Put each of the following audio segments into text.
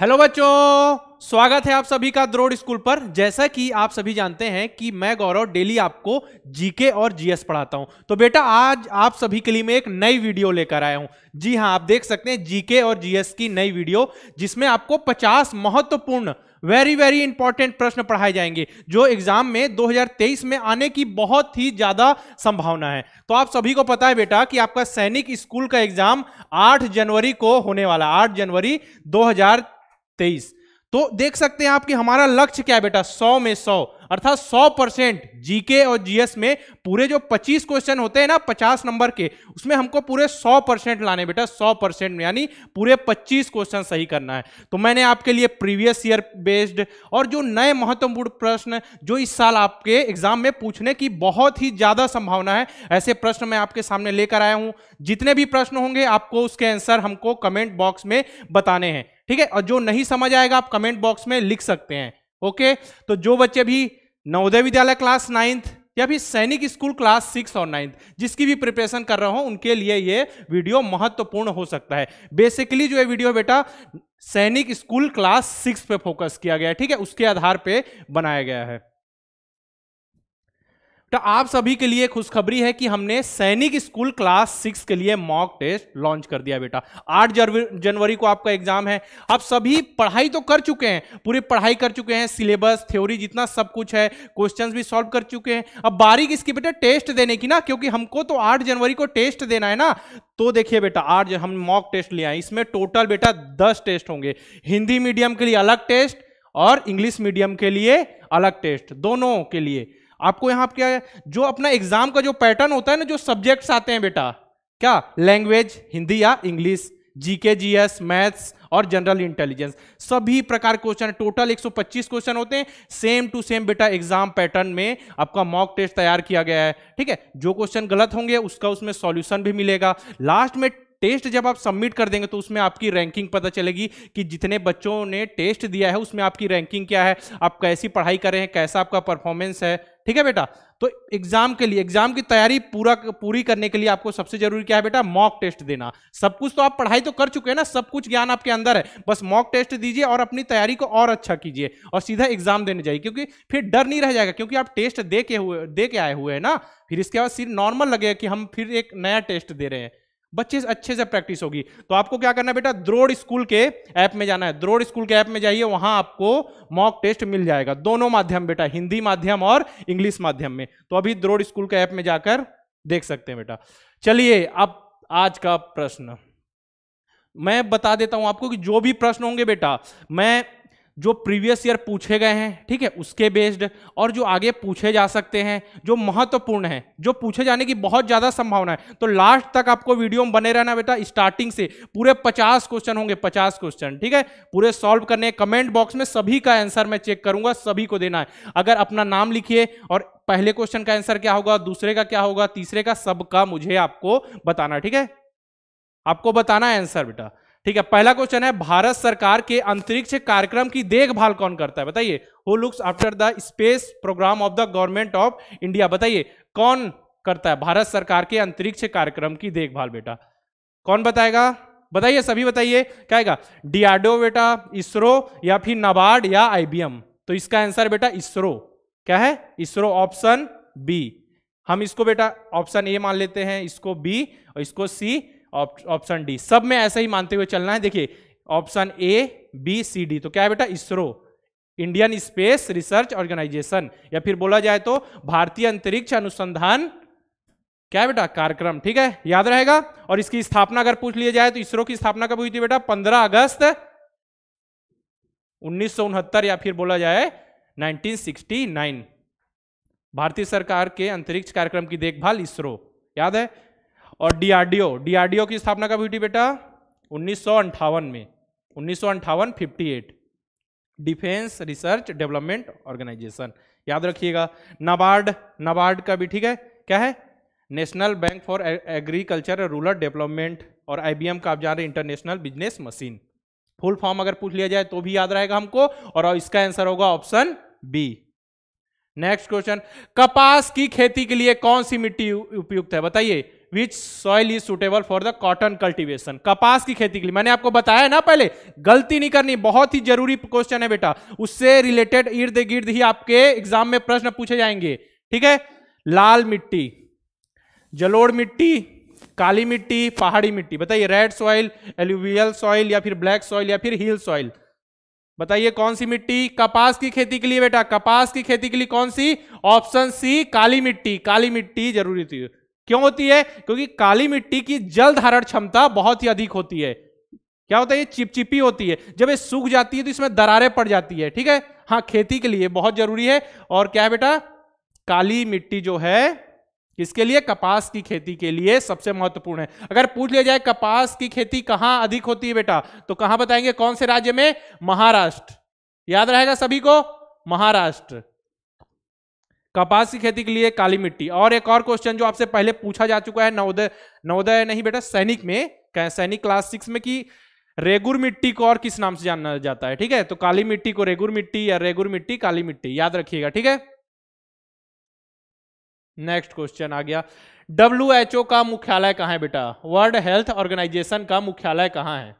Hello बच्चों स्वागत है आप सभी का द्रोड स्कूल पर जैसा कि आप सभी जानते हैं कि मैं गौरव डेली आपको जीके और जीएस पढ़ाता हूं तो बेटा आज आप सभी के लिए मैं एक नई वीडियो लेकर आया हूं जी हां आप देख सकते हैं जीके और जीएस की नई वीडियो जिसमें आपको 50 महत्वपूर्ण वेरी वेरी इंपॉर्टेंट प्रश्न पढ़ाए जाएंगे जो एग्जाम में 2023 में आने की बहुत ही ज्यादा संभावना है तो आप सभी को पता है बेटा कि आपका सैनिक स्कूल का एग्जाम 8 जनवरी को होने वाला 8 जनवरी तेईस तो देख सकते हैं आपकी हमारा लक्ष्य क्या है बेटा सौ में सौ अर्थात सौ परसेंट जीके और जीएस में पूरे जो पच्चीस क्वेश्चन होते हैं ना पचास नंबर के उसमें हमको पूरे सौ परसेंट लाने बेटा सौ परसेंट में यानी पूरे पच्चीस क्वेश्चन सही करना है तो मैंने आपके लिए प्रीवियस ईयर बेस्ड और जो नए महत्वपूर्ण प्रश्न जो इस साल आपके एग्जाम में पूछने की बहुत ही ज्यादा संभावना है ऐसे प्रश्न मैं आपके सामने लेकर आया हूं जितने भी प्रश्न होंगे आपको उसके आंसर हमको कमेंट बॉक्स में बताने हैं ठीक है और जो नहीं समझ आएगा आप कमेंट बॉक्स में लिख सकते हैं ओके तो जो बच्चे भी नवोदय विद्यालय क्लास नाइन्थ या फिर सैनिक स्कूल क्लास सिक्स और नाइन्थ जिसकी भी प्रिपरेशन कर रहा हो उनके लिए ये वीडियो महत्वपूर्ण हो सकता है बेसिकली जो ये वीडियो बेटा सैनिक स्कूल क्लास सिक्स पे फोकस किया गया है ठीक है उसके आधार पे बनाया गया है तो आप सभी के लिए खुशखबरी है कि हमने सैनिक स्कूल क्लास सिक्स के लिए मॉक टेस्ट लॉन्च कर दिया बेटा आठ जनवरी को आपका एग्जाम है आप सभी पढ़ाई तो कर चुके हैं पूरी पढ़ाई कर चुके हैं सिलेबस थ्योरी जितना सब कुछ है क्वेश्चंस भी सॉल्व कर चुके हैं अब बारी किसकी बेटा टेस्ट देने की ना क्योंकि हमको तो आठ जनवरी को टेस्ट देना है ना तो देखिए बेटा आठ हम मॉक टेस्ट लिया है इसमें टोटल बेटा दस टेस्ट होंगे हिंदी मीडियम के लिए अलग टेस्ट और इंग्लिश मीडियम के लिए अलग टेस्ट दोनों के लिए आपको यहाँ क्या है जो अपना एग्जाम का जो पैटर्न होता है ना जो सब्जेक्ट्स आते हैं बेटा क्या लैंग्वेज हिंदी या इंग्लिश जीके जीएस मैथ्स और जनरल इंटेलिजेंस सभी प्रकार के क्वेश्चन टोटल 125 क्वेश्चन होते हैं सेम टू सेम बेटा एग्जाम पैटर्न में आपका मॉक टेस्ट तैयार किया गया है ठीक है जो क्वेश्चन गलत होंगे उसका उसमें सॉल्यूशन भी मिलेगा लास्ट में टेस्ट जब आप सबमिट कर देंगे तो उसमें आपकी रैंकिंग पता चलेगी कि जितने बच्चों ने टेस्ट दिया है उसमें आपकी रैंकिंग क्या है आप कैसी पढ़ाई कर रहे हैं कैसा आपका परफॉर्मेंस है ठीक है बेटा तो एग्जाम के लिए एग्जाम की तैयारी पूरा पूरी करने के लिए आपको सबसे जरूरी क्या है बेटा मॉक टेस्ट देना सब कुछ तो आप पढ़ाई तो कर चुके हैं ना सब कुछ ज्ञान आपके अंदर है बस मॉक टेस्ट दीजिए और अपनी तैयारी को और अच्छा कीजिए और सीधा एग्जाम देने जाइए क्योंकि फिर डर नहीं रह जाएगा क्योंकि आप टेस्ट दे के हुए दे के आए हुए हैं ना फिर इसके बाद सिर्फ नॉर्मल लगेगा कि हम फिर एक नया टेस्ट दे रहे हैं बच्चे अच्छे से प्रैक्टिस होगी तो आपको क्या करना है बेटा द्रोड़ स्कूल के ऐप में जाना है द्रोड़ स्कूल के ऐप में जाइए वहां आपको मॉक टेस्ट मिल जाएगा दोनों माध्यम बेटा हिंदी माध्यम और इंग्लिश माध्यम में तो अभी द्रोड़ स्कूल के ऐप में जाकर देख सकते हैं बेटा चलिए अब आज का प्रश्न मैं बता देता हूं आपको कि जो भी प्रश्न होंगे बेटा मैं जो प्रीवियस ईयर पूछे गए हैं ठीक है उसके बेस्ड और जो आगे पूछे जा सकते हैं जो महत्वपूर्ण है जो पूछे जाने की बहुत ज़्यादा संभावना है तो लास्ट तक आपको वीडियो में बने रहना बेटा स्टार्टिंग से पूरे 50 क्वेश्चन होंगे 50 क्वेश्चन ठीक है पूरे सॉल्व करने कमेंट बॉक्स में सभी का आंसर मैं चेक करूंगा सभी को देना है अगर अपना नाम लिखिए और पहले क्वेश्चन का आंसर क्या होगा दूसरे का क्या होगा तीसरे का सबका मुझे आपको बताना ठीक है आपको बताना है आंसर बेटा ठीक है पहला क्वेश्चन है भारत सरकार के अंतरिक्ष कार्यक्रम की देखभाल कौन करता है बताइए who looks after the space program of the government of India बताइए कौन करता है भारत सरकार के अंतरिक्ष कार्यक्रम की देखभाल बेटा कौन बताएगा बताइए सभी बताइए क्या आएगा डीआरडीओ बेटा इसरो या फिर नबार्ड या आईबीएम तो इसका आंसर बेटा इसरो क्या है इसरो ऑप्शन बी हम इसको बेटा ऑप्शन ए मान लेते हैं इसको बी और इसको सी ऑप्शन डी सब में ऐसा ही मानते हुए चलना है देखिए option A B C D तो क्या है बेटा ISRO Indian Space Research Organisation या फिर बोला जाए तो भारतीय अंतरिक्ष अनुसंधान क्या बेटा कार्यक्रम ठीक है याद रहेगा और इसकी स्थापना अगर पूछ लिया जाए तो इसरो की स्थापना कब हुई थी बेटा 15 अगस्त उन्नीस या फिर बोला जाए 1969 भारतीय सरकार के अंतरिक्ष कार्यक्रम की देखभाल इसरो याद है और डीआरडीओ डीआरडीओ की स्थापना कब हुई थी बेटा उन्नीस में उन्नीस सौ डिफेंस रिसर्च डेवलपमेंट ऑर्गेनाइजेशन याद रखिएगा नाबार्ड नाबार्ड का भी ठीक है क्या है national bank for agriculture rural development और आईबीएम का आप जान रहे international business machine full form अगर पूछ लिया जाए तो भी याद रहेगा हमको और इसका आंसर होगा ऑप्शन बी नेक्स्ट क्वेश्चन कपास की खेती के लिए कौन सी मिट्टी उपयुक्त है बताइए which soil is suitable for the cotton cultivation कपास की खेती के लिए मैंने आपको बताया ना पहले गलती नहीं करनी बहुत ही जरूरी क्वेश्चन है बेटा उससे रिलेटेड इर्द गिर्द ही आपके एग्जाम में प्रश्न पूछे जाएंगे ठीक है लाल मिट्टी जलोड़ मिट्टी काली मिट्टी पहाड़ी मिट्टी बताइए रेड सॉइल एल्यूवियल सॉइल या फिर ब्लैक सॉइल या फिर हिल सॉइल बताइए कौन सी मिट्टी कपास की खेती के लिए बेटा कपास की खेती के लिए कौन सी ऑप्शन सी काली मिट्टी काली मिट्टी जरूरी थी क्यों होती है क्योंकि काली मिट्टी की जल धारण क्षमता बहुत ही अधिक होती है क्या होता है ये चिपचिपी होती है जब ये सूख जाती है तो इसमें दरारें पड़ जाती है ठीक है हाँ खेती के लिए बहुत जरूरी है और क्या है बेटा काली मिट्टी जो है किसके लिए कपास की खेती के लिए सबसे महत्वपूर्ण है अगर पूछ लिया जाए कपास की खेती कहां अधिक होती है बेटा तो कहां बताएंगे कौन से राज्य में महाराष्ट्र याद रहेगा सभी को महाराष्ट्र कपास की खेती के लिए काली मिट्टी और एक और क्वेश्चन जो आपसे पहले पूछा जा चुका है नवोदय नवोदय नहीं बेटा सैनिक में सैनिक क्लास सिक्स में कि रेगुर मिट्टी को और किस नाम से जाना जाता है ठीक है तो काली मिट्टी को रेगुर मिट्टी या रेगुर मिट्टी काली मिट्टी याद रखिएगा ठीक है नेक्स्ट क्वेश्चन आ गया डब्ल्यू एच ओ का मुख्यालय कहाँ है बेटा वर्ल्ड हेल्थ ऑर्गेनाइजेशन का मुख्यालय कहाँ है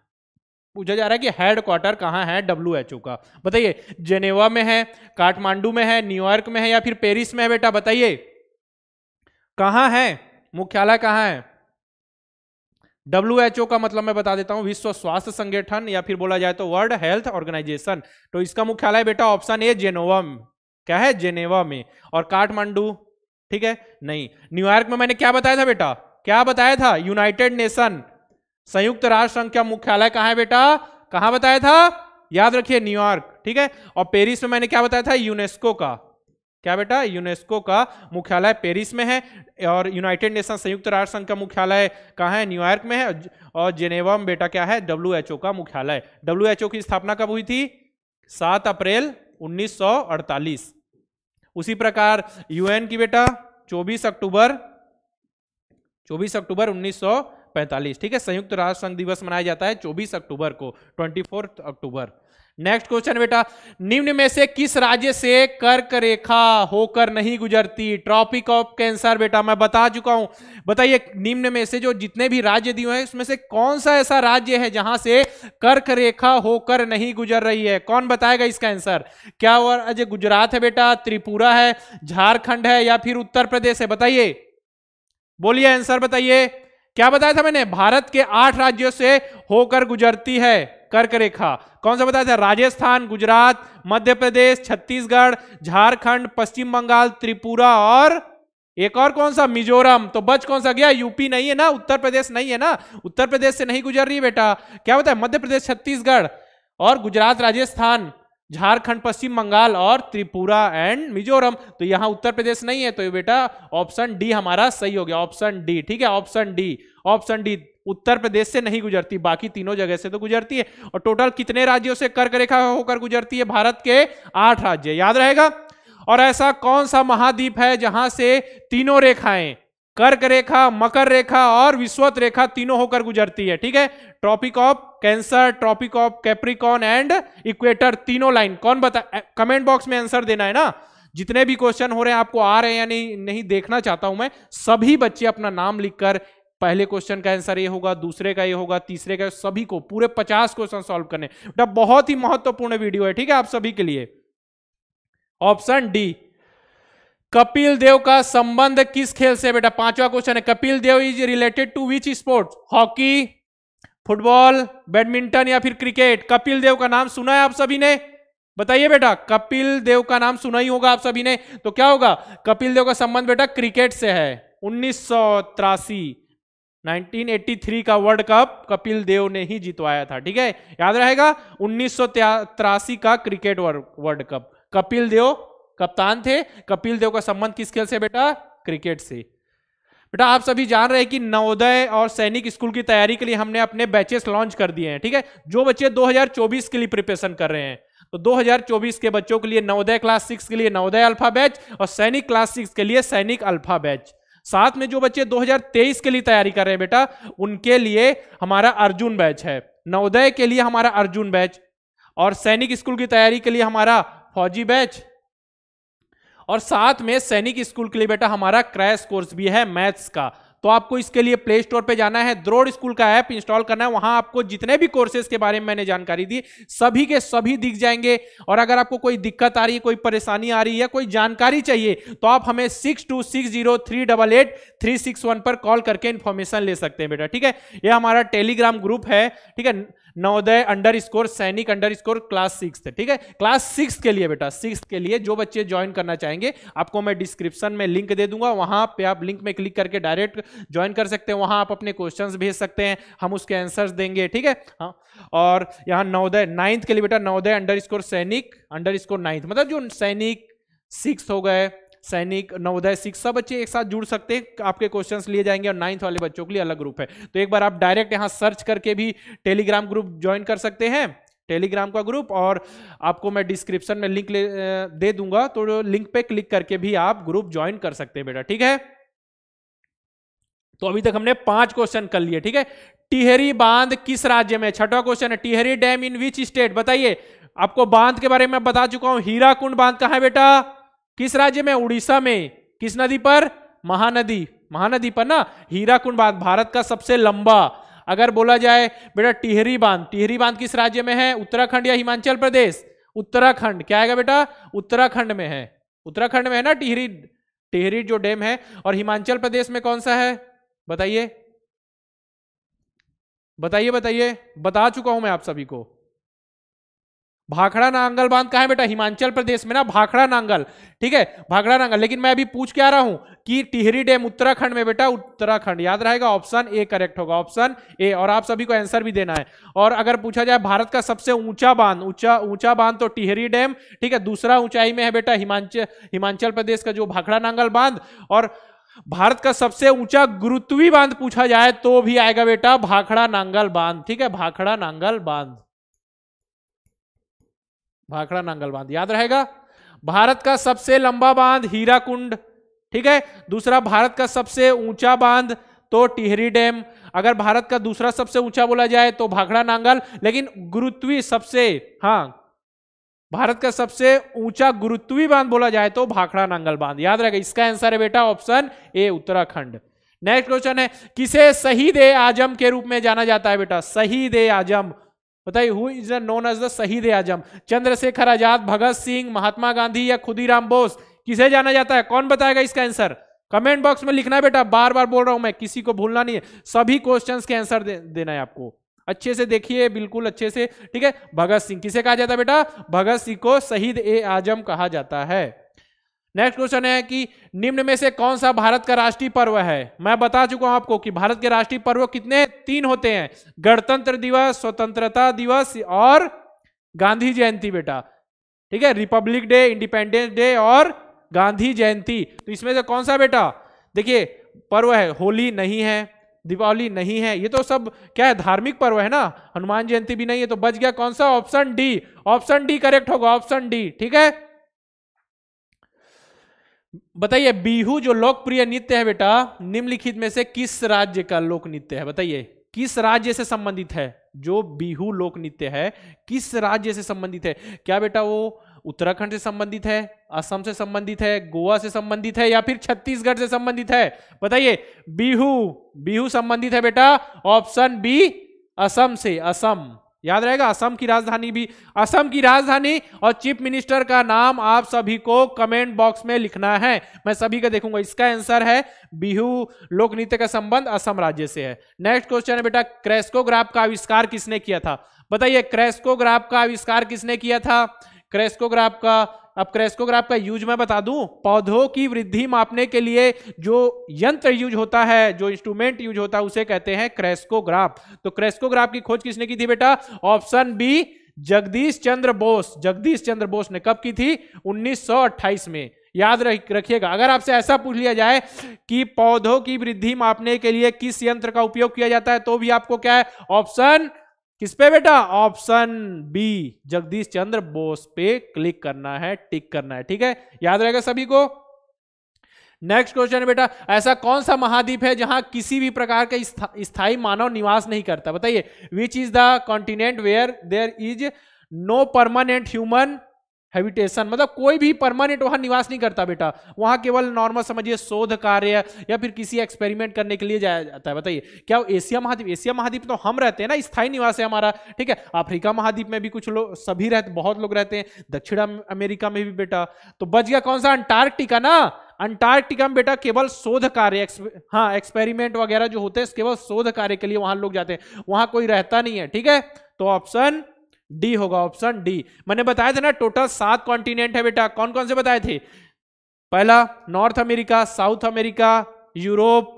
पूछा जा रहा है कि हेड क्वार्टर कहाँ है डब्ल्यू एच ओ का बताइए जेनेवा में है काठमांडू में है न्यूयॉर्क में है या फिर पेरिस में है बेटा बताइए कहाँ है मुख्यालय कहाँ है डब्ल्यू एच ओ का मतलब मैं बता देता हूं विश्व स्वास्थ्य संगठन या फिर बोला जाए तो वर्ल्ड हेल्थ ऑर्गेनाइजेशन तो इसका मुख्यालय बेटा ऑप्शन ए जेनोवा क्या है जेनेवा में और काठमांडू ठीक है नहीं न्यूयॉर्क में मैंने क्या बताया था बेटा क्या बताया था यूनाइटेड नेशन संयुक्त राष्ट्र संघ का मुख्यालय कहां है बेटा कहां बताया था याद रखिए न्यूयॉर्क ठीक है और पेरिस में मैंने क्या बताया था यूनेस्को का क्या बेटा यूनेस्को का मुख्यालय पेरिस में है और यूनाइटेड नेशन संयुक्त राष्ट्र संघ का मुख्यालय कहाँ है न्यूयॉर्क में है और जेनेवा में बेटा क्या है डब्ल्यू का मुख्यालय डब्ल्यू की स्थापना कब हुई थी सात अप्रैल 1948 उसी प्रकार यूएन की बेटा 24 अक्टूबर 24 अक्टूबर 1948 पैंतालीस ठीक है संयुक्त राष्ट्र संघ दिवस मनाया जाता है चौबीस अक्टूबर को ट्वेंटी अक्टूबर नेक्स्ट क्वेश्चन बेटा निम्न में से किस राज्य से कर्क रेखा होकर नहीं गुजरती ट्रॉपिक ऑफ कैंसर बेटा मैं बता चुका हूं बताइए निम्न में से जो जितने भी राज्य दिए हैं उसमें से कौन सा ऐसा राज्य है जहां से कर्क रेखा होकर नहीं गुजर रही है कौन बताएगा इसका आंसर क्या और अजय गुजरात है बेटा त्रिपुरा है झारखंड है या फिर उत्तर प्रदेश है बताइए बोलिए आंसर बताइए क्या बताया था मैंने भारत के आठ राज्यों से होकर गुजरती है कर्क रेखा कौन सा बताया था राजस्थान गुजरात मध्य प्रदेश छत्तीसगढ़ झारखंड पश्चिम बंगाल त्रिपुरा और एक और कौन सा मिजोरम तो बच कौन सा गया यूपी नहीं है ना उत्तर प्रदेश नहीं है ना उत्तर प्रदेश से नहीं गुजर रही बेटा क्या बताया मध्य प्रदेश छत्तीसगढ़ और गुजरात राजस्थान झारखंड पश्चिम बंगाल और त्रिपुरा एंड मिजोरम तो यहां उत्तर प्रदेश नहीं है तो ये बेटा ऑप्शन डी हमारा सही हो गया ऑप्शन डी ठीक है option D option D Uttar Pradesh से नहीं गुजरती बाकी तीनों जगह से तो गुजरती है और टोटल कितने राज्यों से कर्क रेखा होकर गुजरती है भारत के आठ राज्य याद रहेगा और ऐसा कौन सा महाद्वीप है जहां से तीनों रेखाएं कर्क रेखा मकर रेखा और विश्वत रेखा तीनों होकर गुजरती है ठीक है tropic of cancer tropic of capricorn and equator तीनों लाइन कौन बता कमेंट बॉक्स में आंसर देना है ना जितने भी क्वेश्चन हो रहे हैं आपको आ रहे हैं या नहीं नहीं देखना चाहता हूं मैं सभी बच्चे अपना नाम लिखकर पहले क्वेश्चन का आंसर ये होगा दूसरे का ये होगा तीसरे का सभी को पूरे पचास क्वेश्चन सॉल्व करने मतलब बहुत ही महत्वपूर्ण वीडियो है ठीक है आप सभी के लिए ऑप्शन डी कपिल देव का संबंध किस खेल से बेटा पांचवा क्वेश्चन है Kapil Dev is related to which sports hockey football badminton या फिर क्रिकेट कपिल देव का नाम सुना है आप सभी ने बताइए बेटा कपिल देव का नाम सुना ही होगा आप सभी ने तो क्या होगा कपिल देव का संबंध बेटा क्रिकेट से है उन्नीस 1983 का वर्ल्ड कप कपिल देव ने ही जितवाया था ठीक है याद रहेगा उन्नीस का cricket world cup Kapil Dev कप्तान थे कपिल देव का संबंध किस खेल से बेटा क्रिकेट से बेटा आप सभी जान रहे हैं कि नवोदय और सैनिक स्कूल की तैयारी के लिए हमने अपने बैचेस लॉन्च कर दिए हैं ठीक है जो बच्चे 2024 के लिए प्रिपरेशन कर रहे हैं तो 2024 के बच्चों के लिए नवोदय क्लास सिक्स के लिए नवोदय अल्फा बैच और सैनिक क्लास सिक्स के लिए सैनिक अल्फा बैच साथ में जो बच्चे 2023 के लिए तैयारी कर रहे हैं बेटा उनके लिए हमारा अर्जुन बैच है नवोदय के लिए हमारा अर्जुन बैच और सैनिक स्कूल की तैयारी के लिए हमारा फौजी बैच और साथ में सैनिक स्कूल के लिए बेटा हमारा क्रैश कोर्स भी है मैथ्स का तो आपको इसके लिए प्ले स्टोर पर जाना है द्रोड स्कूल का ऐप इंस्टॉल करना है वहां आपको जितने भी कोर्सेज के बारे में मैंने जानकारी दी सभी के सभी दिख जाएंगे और अगर आपको कोई दिक्कत आ रही है कोई परेशानी आ रही है कोई जानकारी चाहिए तो आप हमें six two six zero three double eight three six one पर कॉल करके इन्फॉर्मेशन ले सकते हैं बेटा ठीक है यह हमारा टेलीग्राम ग्रुप है ठीक है Navodaya under score Sainik under score class six ठीक है क्लास सिक्स के लिए बेटा सिक्स के लिए जो बच्चे ज्वाइन करना चाहेंगे आपको मैं डिस्क्रिप्शन में लिंक दे दूंगा वहां पे आप लिंक में क्लिक करके डायरेक्ट ज्वाइन कर सकते हैं वहां आप अपने क्वेश्चन भेज सकते हैं हम उसके आंसर्स देंगे ठीक है हाँ और यहाँ नवोदय नाइन्थ के लिए बेटा Navodaya under score Sainik under score ninth मतलब जो सैनिक सिक्स हो गए सैनिक नवोदय सिख सब बच्चे एक साथ जुड़ सकते हैं आपके क्वेश्चंस लिए जाएंगे और नाइन्थ वाले बच्चों के लिए अलग ग्रुप है तो एक बार आप डायरेक्ट यहाँ सर्च करके भी टेलीग्राम ग्रुप ज्वाइन कर सकते हैं टेलीग्राम का ग्रुप और आपको मैं डिस्क्रिप्शन में लिंक दे दूंगा तो लिंक पे क्लिक करके भी आप ग्रुप ज्वाइन कर सकते हैं बेटा ठीक है तो अभी तक हमने पांच क्वेश्चन कर लिए ठीक है टिहरी बांध किस राज्य में छठा क्वेश्चन है Tehri dam in which state बताइए आपको बांध के बारे में बता चुका हूं हीरा कुंड बांध कहा है बेटा किस राज्य में उड़ीसा में किस नदी पर महानदी महानदी पर ना हीरा बांध भारत का सबसे लंबा अगर बोला जाए बेटा टिहरी बांध टिहरी बांध किस राज्य में है उत्तराखंड या हिमाचल प्रदेश उत्तराखंड क्या आएगा बेटा उत्तराखंड में है उत्तराखंड में है ना टिहरी टिहरी जो डैम है और हिमाचल प्रदेश में कौन सा है बताइए बताइए बताइए बता चुका हूं मैं आप सभी को भाखड़ा नांगल बांध कहा है बेटा हिमाचल प्रदेश में ना भाखड़ा नांगल ठीक है भाखड़ा नांगल लेकिन मैं अभी पूछ के आ रहा हूं कि टिहरी डैम उत्तराखंड में बेटा उत्तराखंड याद रहेगा ऑप्शन ए करेक्ट होगा ऑप्शन ए और आप सभी को आंसर भी देना है और अगर पूछा जाए भारत का सबसे ऊंचा बांध ऊंचा ऊंचा बांध तो टिहरी डैम ठीक है दूसरा ऊंचाई में है बेटा हिमाचल हिमाचल प्रदेश का जो भाखड़ा नांगल बांध और भारत का सबसे ऊंचा गुरुत्वी बांध पूछा जाए तो भी आएगा बेटा भाखड़ा नांगल बांध ठीक है भाखड़ा नांगल बांध भाखड़ा नांगल बांध याद रहेगा भारत का सबसे लंबा बांध हीराकुंड ठीक है दूसरा भारत का सबसे ऊंचा बांध तो टिहरी डैम अगर भारत का दूसरा सबसे ऊंचा बोला जाए तो भाखड़ा नांगल लेकिन गुरुत्वी सबसे हाँ भारत का सबसे ऊंचा गुरुत्वी बांध बोला जाए तो भाखड़ा नांगल बांध याद रहेगा इसका आंसर है बेटा option A Uttarakhand next question है किसे शहीद ए आजम के रूप में जाना जाता है बेटा शहीद ए आजम बताइए who is known as the Shaheed Azam Chandrashekhar आजाद भगत सिंह महात्मा गांधी या खुदीराम बोस किसे जाना जाता है कौन बताएगा इसका आंसर कमेंट बॉक्स में लिखना बेटा बार बार बोल रहा हूं मैं किसी को भूलना नहीं है सभी क्वेश्चंस के आंसर दे, देना है आपको अच्छे से देखिए बिल्कुल अच्छे से ठीक है भगत सिंह किसे कहा जाता है बेटा भगत सिंह को शहीद ए आजम कहा जाता है नेक्स्ट क्वेश्चन है कि निम्न में से कौन सा भारत का राष्ट्रीय पर्व है मैं बता चुका हूं आपको कि भारत के राष्ट्रीय पर्व कितने तीन होते हैं गणतंत्र दिवस स्वतंत्रता दिवस और गांधी जयंती बेटा ठीक है रिपब्लिक डे इंडिपेंडेंस डे और गांधी जयंती तो इसमें से कौन सा बेटा देखिए पर्व है होली नहीं है दीपावली नहीं है ये तो सब क्या है धार्मिक पर्व है ना हनुमान जयंती भी नहीं है तो बच गया कौन सा option D option D correct होगा ऑप्शन डी ठीक है बताइए बिहू जो लोकप्रिय नृत्य है बेटा निम्नलिखित में से किस राज्य का लोक नृत्य है बताइए किस राज्य से संबंधित है जो बिहू लोक नृत्य है किस राज्य से संबंधित है क्या बेटा वो उत्तराखंड से संबंधित है असम से संबंधित है गोवा से संबंधित है या फिर छत्तीसगढ़ से संबंधित है बताइए बिहू बिहू संबंधित है बेटा ऑप्शन बी असम से असम याद रहेगा असम की राजधानी भी असम की राजधानी और चीफ मिनिस्टर का नाम आप सभी को कमेंट बॉक्स में लिखना है मैं सभी का देखूंगा इसका आंसर है बिहू लोक नृत्य का संबंध असम राज्य से है नेक्स्ट क्वेश्चन है बेटा क्रेस्कोग्राफ का आविष्कार किसने किया था बताइए क्रेस्कोग्राफ का आविष्कार किसने किया था क्रेस्कोग्राफ का अब क्रेस्कोग्राफ का यूज मैं बता दूं पौधों की वृद्धि मापने के लिए जो यंत्र यूज होता है जो इंस्ट्रूमेंट यूज होता है उसे कहते हैं क्रेस्कोग्राफ तो क्रेस्कोग्राफ की खोज किसने की थी बेटा ऑप्शन बी जगदीश चंद्र बोस जगदीश चंद्र बोस ने कब की थी 1928 में याद रखिएगा अगर आपसे ऐसा पूछ लिया जाए कि पौधों की वृद्धि मापने के लिए किस यंत्र का उपयोग किया जाता है तो भी आपको क्या है ऑप्शन किस पे बेटा ऑप्शन बी जगदीश चंद्र बोस पे क्लिक करना है टिक करना है ठीक है याद रहेगा सभी को नेक्स्ट क्वेश्चन है बेटा ऐसा कौन सा महाद्वीप है जहां किसी भी प्रकार का स्थायी स्थाई मानव निवास नहीं करता बताइए which is the continent where there is no permanent human habitation मतलब कोई भी परमानेंट वहां निवास नहीं करता बेटा वहां केवल नॉर्मल समझिए शोध कार्य या फिर किसी एक्सपेरिमेंट करने के लिए जाया जाता है बताइए क्या एशिया महाद्वीप एशिया महाद्वीप तो हम रहते हैं ना स्थायी निवास है हमारा ठीक है अफ्रीका महाद्वीप में भी कुछ लोग सभी रहते बहुत लोग रहते हैं दक्षिण अमेरिका में भी बेटा तो बच गया कौन सा अंटार्कटिका ना अंटार्कटिका में बेटा केवल शोध कार्य हाँ एक्सपेरिमेंट वगैरह जो होते हैं केवल शोध कार्य के लिए वहां लोग जाते हैं वहां कोई रहता नहीं है ठीक है तो ऑप्शन डी होगा ऑप्शन डी मैंने बताया था ना टोटल सात कॉन्टिनेंट है बेटा कौन कौन से बताए थे पहला North America South America Europe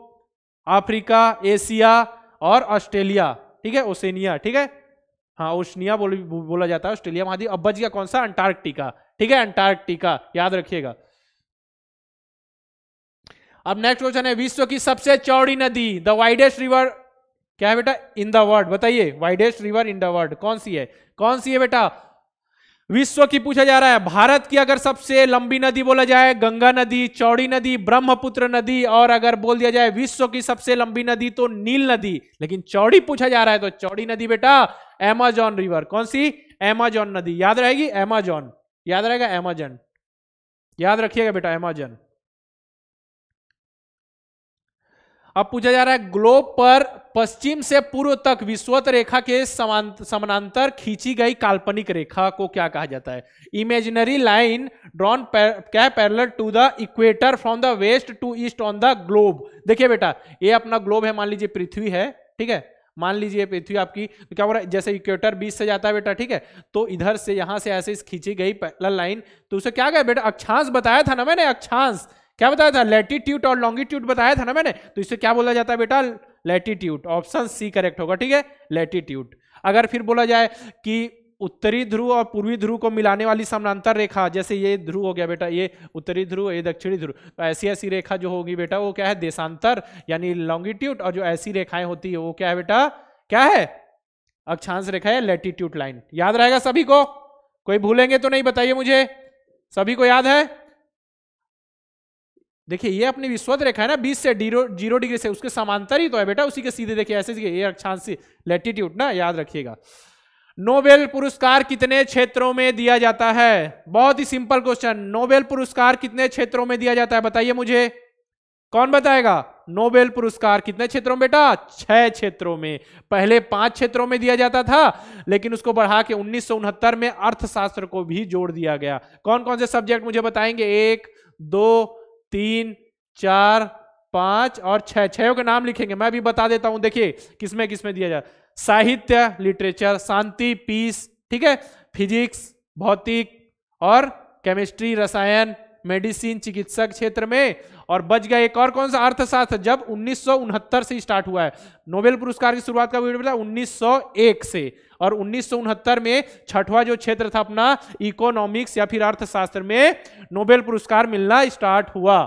Africa Asia और ऑस्ट्रेलिया ठीक है ओसेनिया ठीक है हाँ ओशनिया बोल, बोला जाता है ऑस्ट्रेलिया महादी अब बच गया कौन सा अंटार्कटिका ठीक है अंटार्कटिका याद रखिएगा अब नेक्स्ट क्वेश्चन है विश्व की सबसे चौड़ी नदी द वाइडेस्ट रिवर क्या है बेटा इन द वर्ल्ड बताइए widest river in the world कौन सी है कौन सी है बेटा विश्व की पूछा जा रहा है भारत की अगर सबसे लंबी नदी बोला जाए गंगा नदी चौड़ी नदी ब्रह्मपुत्र नदी और अगर बोल दिया जाए विश्व की सबसे लंबी नदी तो नील नदी लेकिन चौड़ी पूछा जा रहा है तो चौड़ी नदी बेटा एमाजॉन रिवर कौन सी एमाजॉन नदी याद रहेगी एमाजॉन याद रहेगा एमाजन याद रखिएगा बेटा एमाजन अब पूछा जा रहा है ग्लोब पर पश्चिम से पूर्व तक विश्वत रेखा के समानांतर खींची गई काल्पनिक रेखा को क्या कहा जाता है इमेजिनरी लाइन ड्रॉन क्या parallel to the equator from the west to east on the globe देखिए बेटा ये अपना ग्लोब है मान लीजिए पृथ्वी है ठीक है मान लीजिए पृथ्वी आपकी तो क्या हो रहा है जैसे इक्वेटर बीच से जाता है बेटा ठीक है तो इधर से यहां से ऐसे खींची गई पैरल लाइन तो उसे क्या गया बेटा अक्षांश बताया था ना मैंने अक्षांश क्या बताया था लेटीट्यूड और लॉन्गिट्यूड बताया था ना मैंने तो इसे क्या बोला जाता है बेटा लेटीट्यूड ऑप्शन सी करेक्ट होगा ठीक है लेटीट्यूड अगर फिर बोला जाए कि उत्तरी ध्रुव और पूर्वी ध्रुव को मिलाने वाली समानांतर रेखा जैसे ये ध्रुव हो गया बेटा ये उत्तरी ध्रुव ये दक्षिणी ध्रुव तो ऐसी ऐसी रेखा जो होगी बेटा वो क्या है देशांतर यानी लॉन्गिट्यूड और जो ऐसी रेखाएं होती है वो क्या है बेटा क्या है अक्षांश रेखा है लेटीट्यूड लाइन याद रहेगा सभी को कोई भूलेंगे तो नहीं बताइए मुझे सभी को याद है देखिए ये अपनी विश्वत रेखा है ना बीस से जीरो डिग्री से उसके समांतर ही तो है बेटा उसी के सीधे देखिए ऐसे ये अक्षांशी लेटीट्यूड ना याद रखिएगा नोबेल पुरस्कार कितने क्षेत्रों में दिया जाता है बहुत ही सिंपल क्वेश्चन नोबेल पुरस्कार कितने क्षेत्रों में दिया जाता है बताइए मुझे कौन बताएगा नोबेल पुरस्कार कितने क्षेत्रों में बेटा छह क्षेत्रों में पहले पांच क्षेत्रों में दिया जाता था लेकिन उसको बढ़ा के उन्नीस में अर्थशास्त्र को भी जोड़ दिया गया कौन कौन से सब्जेक्ट मुझे बताएंगे एक दो तीन चार पांच और छह छयों के नाम लिखेंगे मैं भी बता देता हूं देखिए किसमें किसमें दिया जाए साहित्य लिटरेचर शांति पीस ठीक है फिजिक्स भौतिक और केमिस्ट्री रसायन मेडिसिन चिकित्सा क्षेत्र में और बच गया एक और कौन सा अर्थशास्त्र जब उन्नीस से स्टार्ट हुआ है नोबेल पुरस्कार की शुरुआत का सौ एक से और उन्नीस में छठवा जो क्षेत्र था अपना इकोनॉमिक्स या फिर अर्थशास्त्र में नोबेल पुरस्कार मिलना स्टार्ट हुआ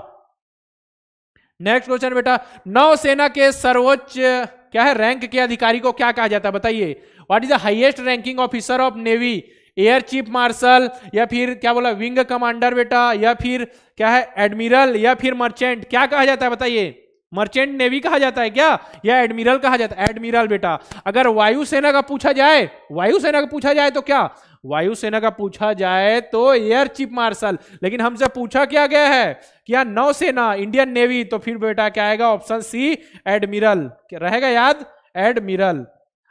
नेक्स्ट क्वेश्चन बेटा नौसेना के सर्वोच्च क्या है रैंक के अधिकारी को क्या कहा जाता है बताइए what is the highest ranking officer of navy air chief marshal या फिर क्या बोला विंग कमांडर बेटा या फिर क्या है एडमिरल या फिर मर्चेंट क्या कहा जाता है बताइए मर्चेंट नेवी कहा जाता है क्या या एडमिरल कहा जाता है एडमिरल बेटा अगर वायुसेना का पूछा जाए वायुसेना का पूछा जाए तो क्या वायुसेना का पूछा जाए तो एयर चीफ मार्शल लेकिन हमसे पूछा क्या गया है क्या नौसेना इंडियन नेवी तो फिर बेटा क्या आएगा ऑप्शन सी एडमिरल रहेगा याद एडमिरल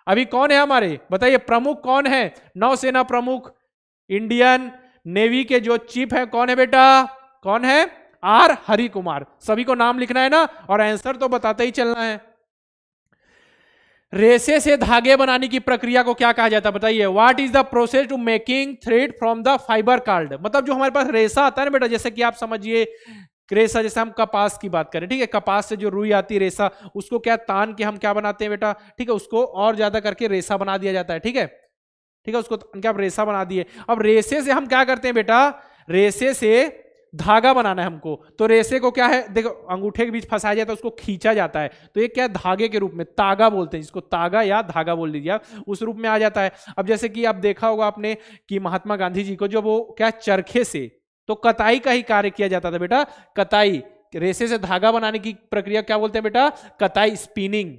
अभी कौन है हमारे बताइए प्रमुख कौन है नौसेना प्रमुख इंडियन नेवी के जो चीफ है कौन है बेटा कौन है आर हरि कुमार सभी को नाम लिखना है ना और आंसर तो बताते ही चलना है रेसे से धागे बनाने की प्रक्रिया को क्या कहा जाता है बताइए what is the process to making thread from the fibre called मतलब जो हमारे पास रेसा आता है ना बेटा जैसे कि आप समझिए रेसा जैसे हम कपास की बात करें ठीक है कपास से जो रुई आती रेसा उसको क्या तान के हम क्या बनाते हैं बेटा ठीक है उसको और ज्यादा करके रेसा बना दिया जाता है ठीक है ठीक है उसको क्या रेसा बना दिए अब रेसे से हम क्या करते हैं बेटा रेसे से धागा बनाना है हमको तो रेसे को क्या है देखो अंगूठे के बीच फंसाया जाता है उसको खींचा जाता है तो ये क्या धागे के रूप में तागा बोलते हैं जिसको तागा या धागा बोल लीजिए उस रूप में आ जाता है अब जैसे कि आप देखा होगा आपने कि महात्मा गांधी जी को जब वो क्या चरखे से तो कताई का ही कार्य किया जाता था बेटा कताई रेसे से धागा बनाने की प्रक्रिया क्या बोलते हैं बेटा कताई स्पिनिंग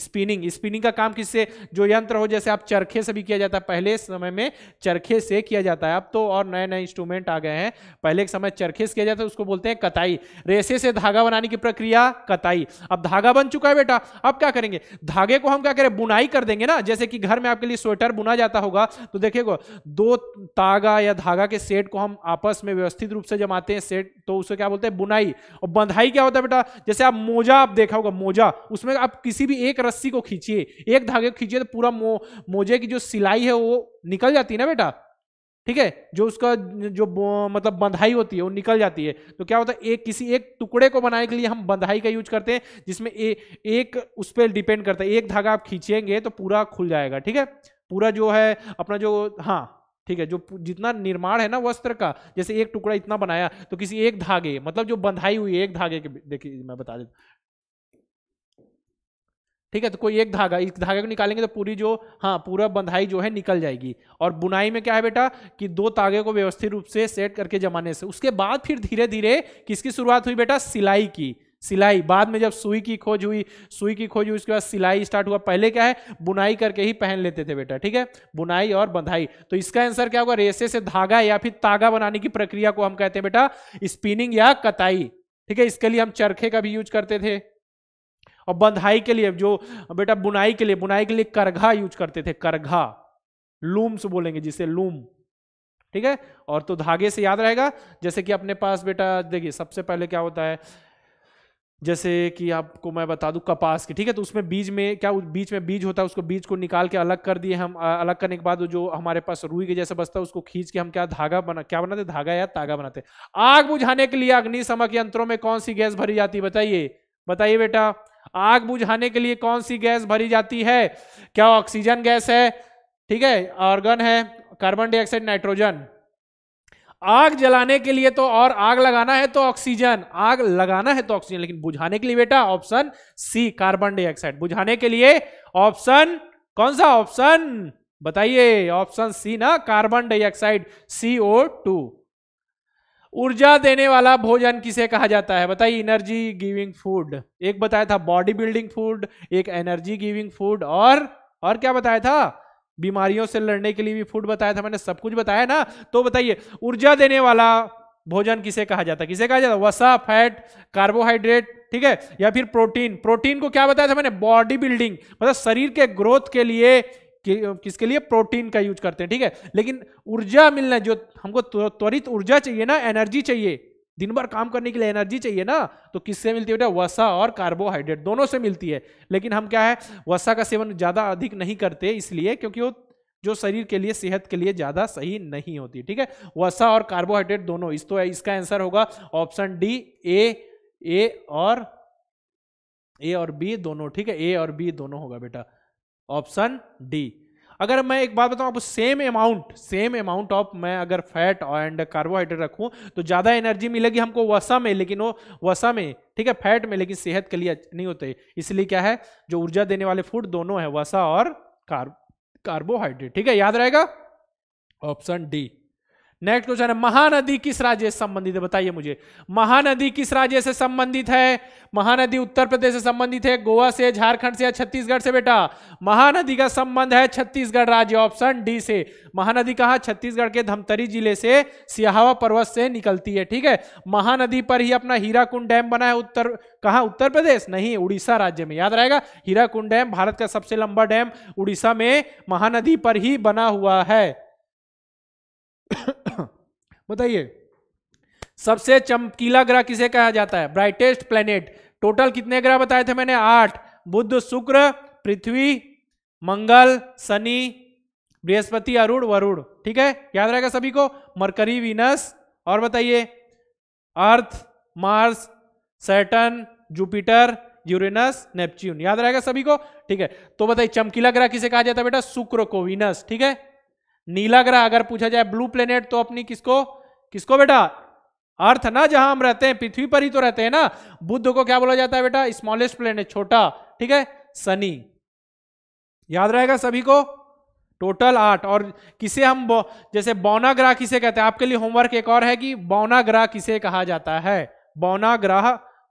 स्पिनिंग स्पिनिंग का काम किससे जो यंत्र हो जैसे आप चरखे से भी किया जाता है पहले समय में चरखे से किया जाता है अब तो और नए नए इंस्ट्रूमेंट आ गए हैं पहले के समय चरखे से किया जाता है उसको बोलते हैं कताई रेसे से धागा बनाने की प्रक्रिया कताई अब धागा बन चुका है बेटा अब क्या करेंगे धागे को हम क्या करें बुनाई कर देंगे ना जैसे कि घर में आपके लिए स्वेटर बुना जाता होगा तो देखिएगो दो तागा या धागा के सेट को हम आपस में व्यवस्थित रूप से जमाते हैं सेट तो उसे क्या बोलते हैं बुनाई और बंधाई क्या होता है बेटा जैसे आप मोजा आप देखा होगा मोजा उसमें आप किसी भी एक रस्सी को खींचिए एक धागे को खींचिए तो पूरा मो मोजे की जो सिलाई है वो निकल जाती है ना बेटा ठीक है जो उसका जो मतलब बंधाई होती है वो निकल जाती है तो क्या होता है एक किसी एक टुकड़े को बनाने के लिए हम बंधाई का यूज करते हैं जिसमें ए, एक उस पर डिपेंड करता है एक धागा आप खींचेंगे तो पूरा खुल जाएगा ठीक है पूरा जो है अपना जो हाँ ठीक है जो जितना निर्माण है ना वस्त्र का जैसे एक टुकड़ा इतना बनाया तो किसी एक धागे मतलब जो बंधाई हुई है एक धागे के देखिए मैं बता देता ठीक है तो कोई एक धागा इस धागे को निकालेंगे तो पूरी जो हाँ पूरा बंधाई जो है निकल जाएगी और बुनाई में क्या है बेटा कि दो तागे को व्यवस्थित रूप से सेट करके जमाने से उसके बाद फिर धीरे धीरे किसकी शुरुआत हुई बेटा सिलाई की सिलाई बाद में जब सुई की खोज हुई सुई की खोज हुई उसके बाद सिलाई स्टार्ट हुआ पहले क्या है बुनाई करके ही पहन लेते थे बेटा ठीक है बुनाई और बंधाई तो इसका आंसर क्या होगा रेसे से धागा या फिर तागा बनाने की प्रक्रिया को हम कहते हैं बेटा स्पिनिंग या कताई ठीक है इसके लिए हम चरखे का भी यूज करते थे और बंधाई के लिए जो बेटा बुनाई के लिए बुनाई के लिए करघा यूज करते थे करघा लूम्स बोलेंगे जिसे लूम ठीक है और तो धागे से याद रहेगा जैसे कि अपने पास बेटा देखिए सबसे पहले क्या होता है जैसे कि आपको मैं बता दूं कपास की ठीक है तो उसमें बीज में क्या बीच में बीज होता है उसको बीज को निकाल के अलग कर दिए हम अलग करने के बाद जो हमारे पास रुई के जैसे बसता है उसको खींच के हम क्या धागा बना क्या बनाते धागा या तागा बनाते आग बुझाने के लिए अग्निशमक यंत्रों में कौन सी गैस भरी जाती है बताइए बताइए बेटा आग बुझाने के लिए कौन सी गैस भरी जाती है क्या ऑक्सीजन गैस है ठीक है ऑर्गन है कार्बन डाइऑक्साइड नाइट्रोजन आग जलाने के लिए तो और आग लगाना है तो ऑक्सीजन आग लगाना है तो ऑक्सीजन लेकिन बुझाने के लिए बेटा ऑप्शन सी कार्बन डाइऑक्साइड बुझाने के लिए ऑप्शन कौन सा ऑप्शन बताइए ऑप्शन सी ना carbon dioxide C O two ऊर्जा देने वाला भोजन किसे कहा जाता है बताइए एनर्जी गिविंग फूड एक बताया था बॉडी बिल्डिंग फूड एक एनर्जी गिविंग फूड और और क्या बताया था बीमारियों से लड़ने के लिए भी फूड बताया था मैंने सब कुछ बताया ना तो बताइए ऊर्जा देने वाला भोजन किसे कहा जाता है किसे कहा जाता है वसा फैट कार्बोहाइड्रेट ठीक है या फिर प्रोटीन प्रोटीन को क्या बताया था मैंने बॉडी बिल्डिंग मतलब शरीर के ग्रोथ के लिए किसके लिए प्रोटीन का यूज करते हैं ठीक है लेकिन ऊर्जा मिलना जो हमको त्वरित ऊर्जा चाहिए ना एनर्जी चाहिए दिन भर काम करने के लिए एनर्जी चाहिए ना तो किससे मिलती है बेटा वसा और कार्बोहाइड्रेट दोनों से मिलती है लेकिन हम क्या है वसा का सेवन ज़्यादा अधिक नहीं करते इसलिए क्योंकि वो जो शरीर के लिए सेहत के लिए ज़्यादा सही नहीं होती ठीक है वसा और कार्बोहाइड्रेट दोनों इस तो है, इसका आंसर होगा ऑप्शन डी ए ए और ए और बी दोनों ठीक है ए और बी दोनों होगा बेटा ऑप्शन डी अगर मैं एक बात बताऊं आपको same amount same amount of मैं अगर फैट एंड कार्बोहाइड्रेट रखूं तो ज़्यादा एनर्जी मिलेगी हमको वसा में लेकिन वो वसा में ठीक है फैट में लेकिन सेहत के लिए नहीं होते इसलिए क्या है जो ऊर्जा देने वाले फूड दोनों है वसा और कार्ब कार्बोहाइड्रेट ठीक है याद रहेगा ऑप्शन डी नेक्स्ट क्वेश्चन है महानदी किस राज्य से संबंधित है बताइए मुझे महानदी किस राज्य से संबंधित है महानदी उत्तर प्रदेश से संबंधित है गोवा से झारखंड से या छत्तीसगढ़ से बेटा महानदी का संबंध है छत्तीसगढ़ राज्य ऑप्शन डी से महानदी कहा छत्तीसगढ़ के धमतरी जिले से सियाहावा पर्वत से निकलती है ठीक है महानदी पर ही अपना हीराकुंड डैम बना है उत्तर कहा उत्तर प्रदेश नहीं उड़ीसा राज्य में याद रहेगा हीराकुंड डैम भारत का सबसे लंबा डैम उड़ीसा में महानदी पर ही बना हुआ है बताइए सबसे चमकीला ग्रह किसे कहा जाता है ब्राइटेस्ट प्लेनेट टोटल कितने ग्रह बताए थे मैंने आठ बुद्ध शुक्र पृथ्वी मंगल शनि बृहस्पति अरुण वरुण ठीक है याद रहेगा सभी को मरकरी वीनस और बताइए Earth Mars Saturn Jupiter Uranus Neptune याद रहेगा सभी को ठीक है तो बताइए चमकीला ग्रह किसे कहा जाता है बेटा शुक्र को वीनस ठीक है नीला ग्रह अगर पूछा जाए ब्लू प्लेनेट तो अपनी किसको किसको बेटा अर्थ ना जहां हम रहते हैं पृथ्वी पर ही तो रहते हैं ना बुद्ध को क्या बोला जाता है बेटा स्मॉलेस्ट प्लेनेट छोटा ठीक है सनी याद रहेगा सभी को टोटल आठ और किसे हम बो, जैसे बौना ग्रह किसे कहते हैं आपके लिए होमवर्क एक और है कि बौना ग्रह किसे कहा जाता है बौना ग्रह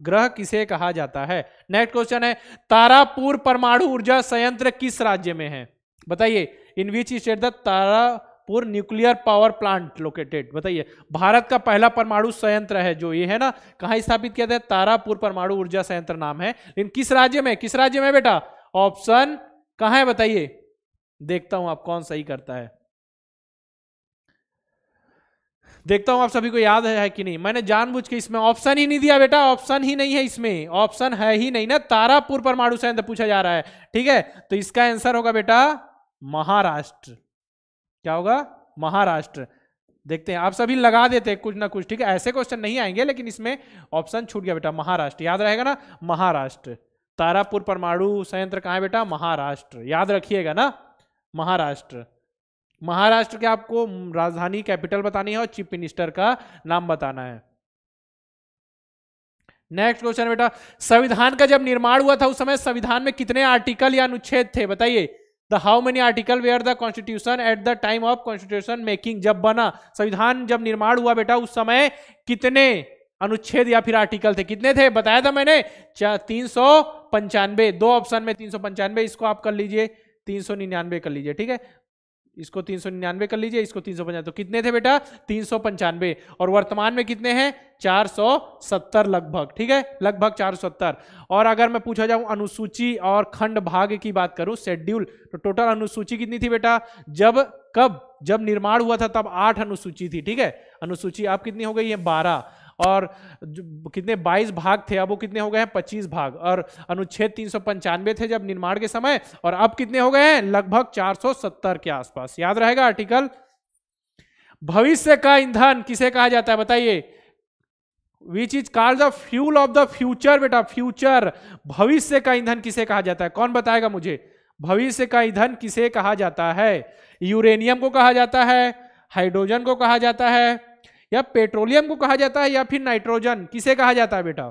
ग्रह किसे कहा जाता है नेक्स्ट क्वेश्चन है तारापुर परमाणु ऊर्जा संयंत्र किस राज्य में है बताइए in which state the Tarapur nuclear power plant located बताइए भारत का पहला परमाणु संयंत्र है जो ये है ना कहा स्थापित किया था तारापुर परमाणु ऊर्जा संयंत्र नाम है लेकिन किस राज्य में किस राज्य में बेटा ऑप्शन कहा है बताइए देखता हूं आप कौन सही करता है देखता हूं आप सभी को याद है, है कि नहीं मैंने जानबूझ के इसमें ऑप्शन ही नहीं दिया बेटा ऑप्शन ही नहीं है इसमें ऑप्शन है ही नहीं ना तारापुर परमाणु संयंत्र पूछा जा रहा है ठीक है तो इसका आंसर होगा बेटा महाराष्ट्र क्या होगा महाराष्ट्र देखते हैं आप सभी लगा देते हैं कुछ ना कुछ ठीक है ऐसे क्वेश्चन नहीं आएंगे लेकिन इसमें ऑप्शन छूट गया बेटा महाराष्ट्र याद रहेगा ना महाराष्ट्र तारापुर परमाणु संयंत्र कहाँ है बेटा महाराष्ट्र याद रखिएगा ना महाराष्ट्र महाराष्ट्र के आपको राजधानी कैपिटल बतानी है और चीफ मिनिस्टर का नाम बताना है नेक्स्ट क्वेश्चन बेटा संविधान का जब निर्माण हुआ था उस समय संविधान में कितने आर्टिकल या अनुच्छेद थे बताइए the how many article were the constitution at the time of constitution making जब बना संविधान जब निर्माण हुआ बेटा उस समय कितने अनुच्छेद या फिर आर्टिकल थे कितने थे बताया था मैंने तीन सौ पंचानवे दो ऑप्शन में तीन सौ पंचानवे इसको आप कर लीजिए तीन सौ निन्यानवे कर लीजिए ठीक है इसको तीन सौ निन्यानवे कर लीजिए इसको तीन सौ पंचानवे तो कितने थे बेटा तीन सौ पंचानवे और वर्तमान में कितने हैं चार सौ सत्तर लगभग ठीक है लगभग चार सौ सत्तर और अगर मैं पूछा जाऊं अनुसूची और खंड भाग की बात करूं शेड्यूल तो टोटल अनुसूची कितनी थी बेटा जब कब जब निर्माण हुआ था तब आठ अनुसूची थी ठीक है अनुसूची अब कितनी हो गई है बारह और कितने 22 भाग थे अब वो कितने हो गए हैं 25 भाग और अनुच्छेद तीन थे जब निर्माण के समय और अब कितने हो गए हैं लगभग 470 के आसपास याद रहेगा आर्टिकल भविष्य का ईंधन किसे कहा जाता है बताइए which is called the fuel of the future बेटा फ्यूचर भविष्य का ईंधन किसे कहा जाता है कौन बताएगा मुझे भविष्य का ईंधन किसे कहा जाता है यूरेनियम को कहा जाता है हाइड्रोजन को कहा जाता है या पेट्रोलियम को कहा जाता है या फिर नाइट्रोजन किसे कहा जाता है बेटा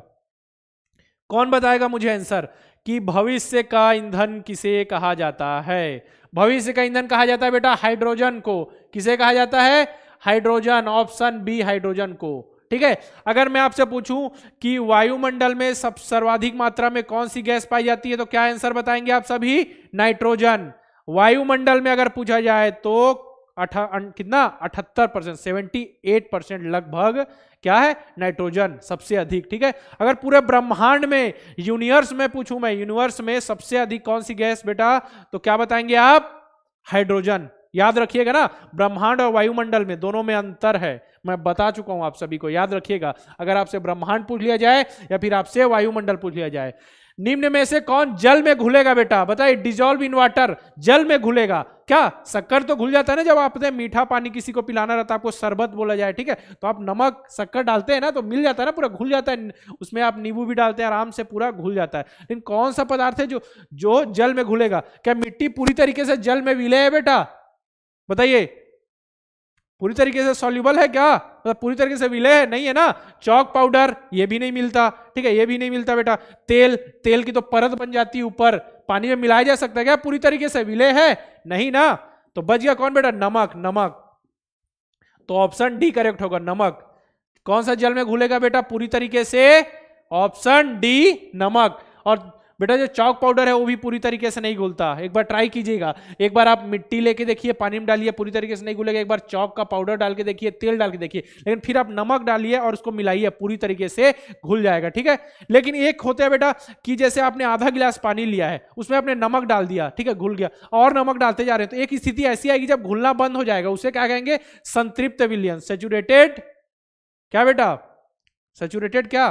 कौन बताएगा मुझे आंसर कि भविष्य का ईंधन किसे कहा जाता है भविष्य का ईंधन कहा जाता है बेटा हाइड्रोजन को किसे कहा जाता है हाइड्रोजन ऑप्शन बी हाइड्रोजन को ठीक है अगर मैं आपसे पूछूं कि वायुमंडल में सब सर्वाधिक मात्रा में कौन सी गैस पाई जाती है तो क्या आंसर बताएंगे आप सभी नाइट्रोजन वायुमंडल में अगर पूछा जाए तो कितना अठहत्तर परसेंट सेवेंटी एट परसेंट लगभग क्या है नाइट्रोजन सबसे अधिक ठीक है अगर पूरे ब्रह्मांड में यूनिवर्स में पूछूं मैं यूनिवर्स में सबसे अधिक कौन सी गैस बेटा तो क्या बताएंगे आप हाइड्रोजन याद रखिएगा ना ब्रह्मांड और वायुमंडल में दोनों में अंतर है मैं बता चुका हूं आप सभी को याद रखिएगा अगर आपसे ब्रह्मांड पूछ लिया जाए या फिर आपसे वायुमंडल पूछ लिया जाए निम्न में से कौन जल में घुलेगा बेटा बताइए डिजोल्व इन वाटर जल में घुलेगा क्या शक्कर तो घुल जाता है ना जब आपने मीठा पानी किसी को पिलाना रहता है आपको शरबत बोला जाए ठीक है तो आप नमक शक्कर डालते हैं ना तो मिल जाता है ना पूरा घुल जाता है उसमें आप नींबू भी डालते हैं आराम से पूरा घुल जाता है लेकिन कौन सा पदार्थ है जो जो जल में घुलेगा क्या मिट्टी पूरी तरीके से जल में विले है बेटा बताइए पूरी तरीके से सॉल्यूबल है क्या मतलब पूरी तरीके से विले है नहीं है ना चौक पाउडर ये भी नहीं मिलता ठीक है ये भी नहीं मिलता बेटा तेल तेल की तो परत बन जाती है ऊपर पानी में मिलाया जा सकता है क्या पूरी तरीके से विलय है नहीं ना तो बच गया कौन बेटा नमक नमक तो ऑप्शन डी करेक्ट होगा नमक कौन सा जल में घुलेगा बेटा पूरी तरीके से ऑप्शन डी नमक और बेटा जो चौक पाउडर है वो भी पूरी तरीके से नहीं घुलता एक बार ट्राई कीजिएगा एक बार आप मिट्टी लेके देखिए पानी में डालिए पूरी तरीके से नहीं घुलेगा एक बार चौक का पाउडर डाल के देखिए तेल डाल के देखिए लेकिन फिर आप नमक डालिए और उसको मिलाइए पूरी तरीके से घुल जाएगा ठीक है लेकिन एक होते हैं बेटा कि जैसे आपने आधा गिलास पानी लिया है उसमें आपने नमक डाल दिया ठीक है घुल गया और नमक डालते जा रहे हैं तो एक स्थिति ऐसी आएगी जब घुलना बंद हो जाएगा उसे क्या कहेंगे संतृप्त विलियन सेचुरेटेड क्या बेटा सेचुरेटेड क्या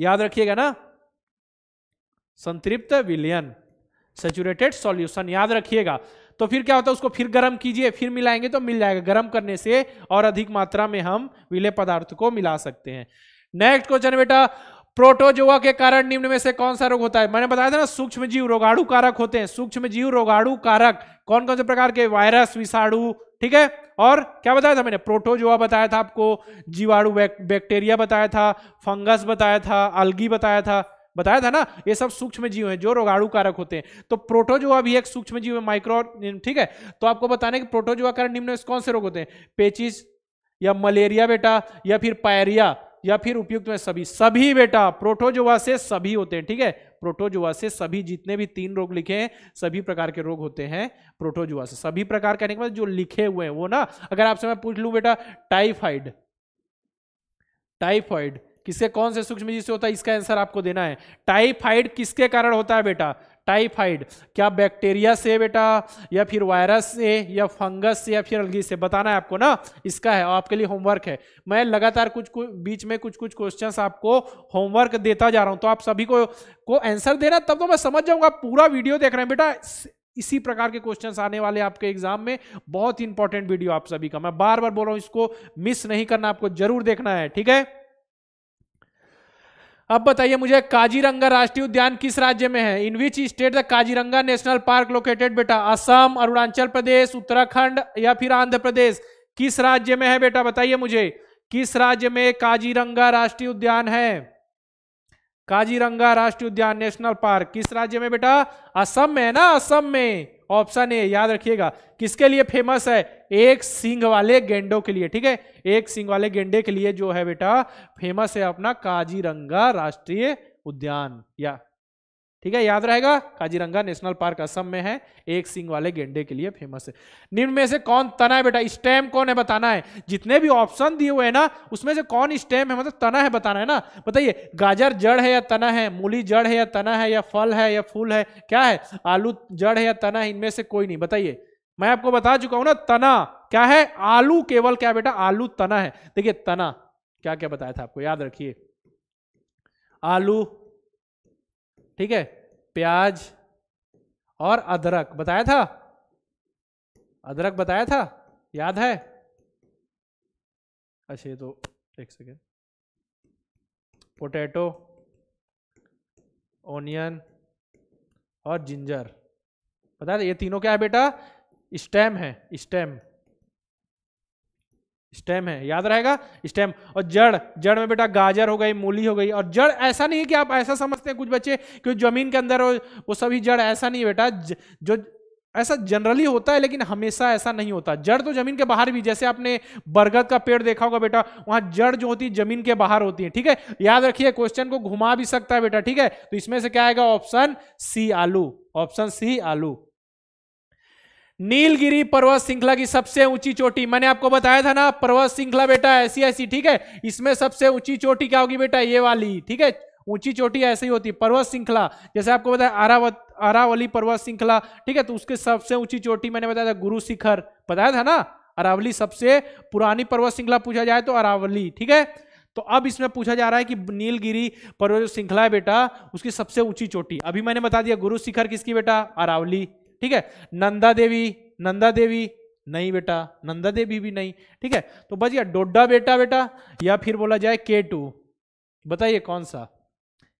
याद रखिएगा ना संतृप्त विलयन सेचुरेटेड सॉल्यूशन याद रखिएगा तो फिर क्या होता है उसको फिर गर्म कीजिए फिर मिलाएंगे तो मिल जाएगा गर्म करने से और अधिक मात्रा में हम विलय पदार्थ को मिला सकते हैं नेक्स्ट क्वेश्चन बेटा प्रोटोजोआ के कारण निम्न में से कौन सा रोग होता है मैंने बताया था ना सूक्ष्म जीव रोगाणु कारक होते हैं सूक्ष्म जीव रोगाणु कारक कौन कौन से प्रकार के वायरस विषाणु ठीक है और क्या बताया था मैंने प्रोटोजोआ बताया था आपको जीवाणु बैक्टीरिया बताया था फंगस बताया था अलगी बताया था बताया था ना ये सब सूक्ष्म जीव है जो रोगाणु कारक होते हैं तो प्रोटोजुआ भी एक सूक्ष्म जीव है माइक्रो ठीक है तो आपको बताने की प्रोटोजुआ कारण निम्न कौन से रोग होते हैं पेचिस या मलेरिया बेटा या फिर पायरिया या फिर उपयुक्त में सभी सभी बेटा प्रोटोजोआ से सभी होते हैं ठीक है प्रोटोजोआ से सभी जितने भी तीन रोग लिखे हैं सभी प्रकार के रोग होते हैं प्रोटोजोआ से सभी प्रकार कहने के बाद जो लिखे हुए हैं वो ना अगर आपसे मैं पूछ लू बेटा टाइफाइड टाइफाइड किसके कौन से सूक्ष्म जीव से होता है इसका आंसर आपको देना है टाइफाइड किसके कारण होता है बेटा टाइफाइड क्या बैक्टीरिया से बेटा या फिर वायरस से या फंगस से या फिर अलगी से बताना है आपको ना इसका है आपके लिए होमवर्क है मैं लगातार कुछ कुछ बीच में कुछ कुछ क्वेश्चंस आपको होमवर्क देता जा रहा हूं तो आप सभी को को आंसर देना तब तो मैं समझ जाऊंगा पूरा वीडियो देख रहे हैं बेटा इसी प्रकार के क्वेश्चन आने वाले आपके एग्जाम में बहुत इंपॉर्टेंट वीडियो आप सभी का मैं बार बार बोल रहा हूं इसको मिस नहीं करना आपको जरूर देखना है ठीक है अब बताइए मुझे काजीरंगा राष्ट्रीय उद्यान किस राज्य में है in which state the Kaziranga national park located बेटा असम अरुणाचल प्रदेश उत्तराखंड या फिर आंध्र प्रदेश किस राज्य में है बेटा बताइए मुझे किस राज्य में काजीरंगा राष्ट्रीय उद्यान है काजीरंगा राष्ट्रीय उद्यान नेशनल पार्क किस राज्य में बेटा असम में है ना असम में ऑप्शन ए याद रखिएगा किसके लिए फेमस है एक सिंह वाले गेंडों के लिए ठीक है एक सिंह वाले गेंडे के लिए जो है बेटा फेमस है अपना काजीरंगा राष्ट्रीय उद्यान या ठीक है याद रहेगा काजीरंगा नेशनल पार्क असम में है एक सिंग वाले गेंडे के लिए फेमस है निम्न में से कौन तना है बेटा स्टेम कौन है बताना है जितने भी ऑप्शन दिए हुए हैं ना उसमें से कौन स्टेम है मतलब तना है बताना है ना बताइए गाजर जड़ है या तना है मूली जड़ है या तना है या फल है या फूल है क्या है आलू जड़ है या तना है इनमें से कोई नहीं बताइए मैं आपको बता चुका हूं ना तना क्या है आलू केवल क्या बेटा आलू तना है देखिए तना क्या क्या बताया था आपको याद रखिए आलू ठीक है प्याज और अदरक बताया था अदरक बताया था याद है अच्छा ये तो एक सेकेंड पोटैटो ओनियन और जिंजर बताया था ये तीनों क्या है बेटा स्टेम है स्टेम स्टेम है याद रहेगा स्टेम और जड़ जड़ में बेटा गाजर हो गई मूली हो गई और जड़ ऐसा नहीं है कि आप ऐसा समझते हैं कुछ बच्चे कि जमीन के अंदर हो वो सभी जड़ ऐसा नहीं है बेटा ज, जो ऐसा जनरली होता है लेकिन हमेशा ऐसा नहीं होता जड़ तो जमीन के बाहर भी जैसे आपने बरगद का पेड़ देखा होगा बेटा वहां जड़ जो होती है जमीन के बाहर होती है ठीक है याद रखिए क्वेश्चन को घुमा भी सकता है बेटा ठीक है तो इसमें से क्या आएगा ऑप्शन सी आलू ऑप्शन सी आलू नीलगिरी पर्वत श्रृंखला की सबसे ऊंची चोटी मैंने आपको बताया था ना पर्वत श्रृंखला बेटा ऐसी ऐसी ठीक है इसमें सबसे ऊंची चोटी क्या होगी बेटा ये वाली ठीक है ऊंची चोटी ऐसे ही होती है पर्वत श्रृंखला जैसे आपको बताया आरावत आरावली पर्वत श्रृंखला ठीक है तो उसके सबसे ऊंची चोटी मैंने बताया था गुरु शिखर बताया था ना अरावली सबसे पुरानी पर्वत श्रृंखला पूछा जाए तो अरावली ठीक है तो अब इसमें पूछा जा रहा है कि नीलगिरी पर्वत श्रृंखला है बेटा उसकी सबसे ऊंची चोटी अभी मैंने बता दिया गुरु शिखर किसकी बेटा अरावली ठीक है नंदा देवी नंदा देवी नहीं बेटा नंदा देवी भी नहीं ठीक है तो बच गया डोडा बेटा बेटा या फिर बोला जाए के टू बताइए कौन सा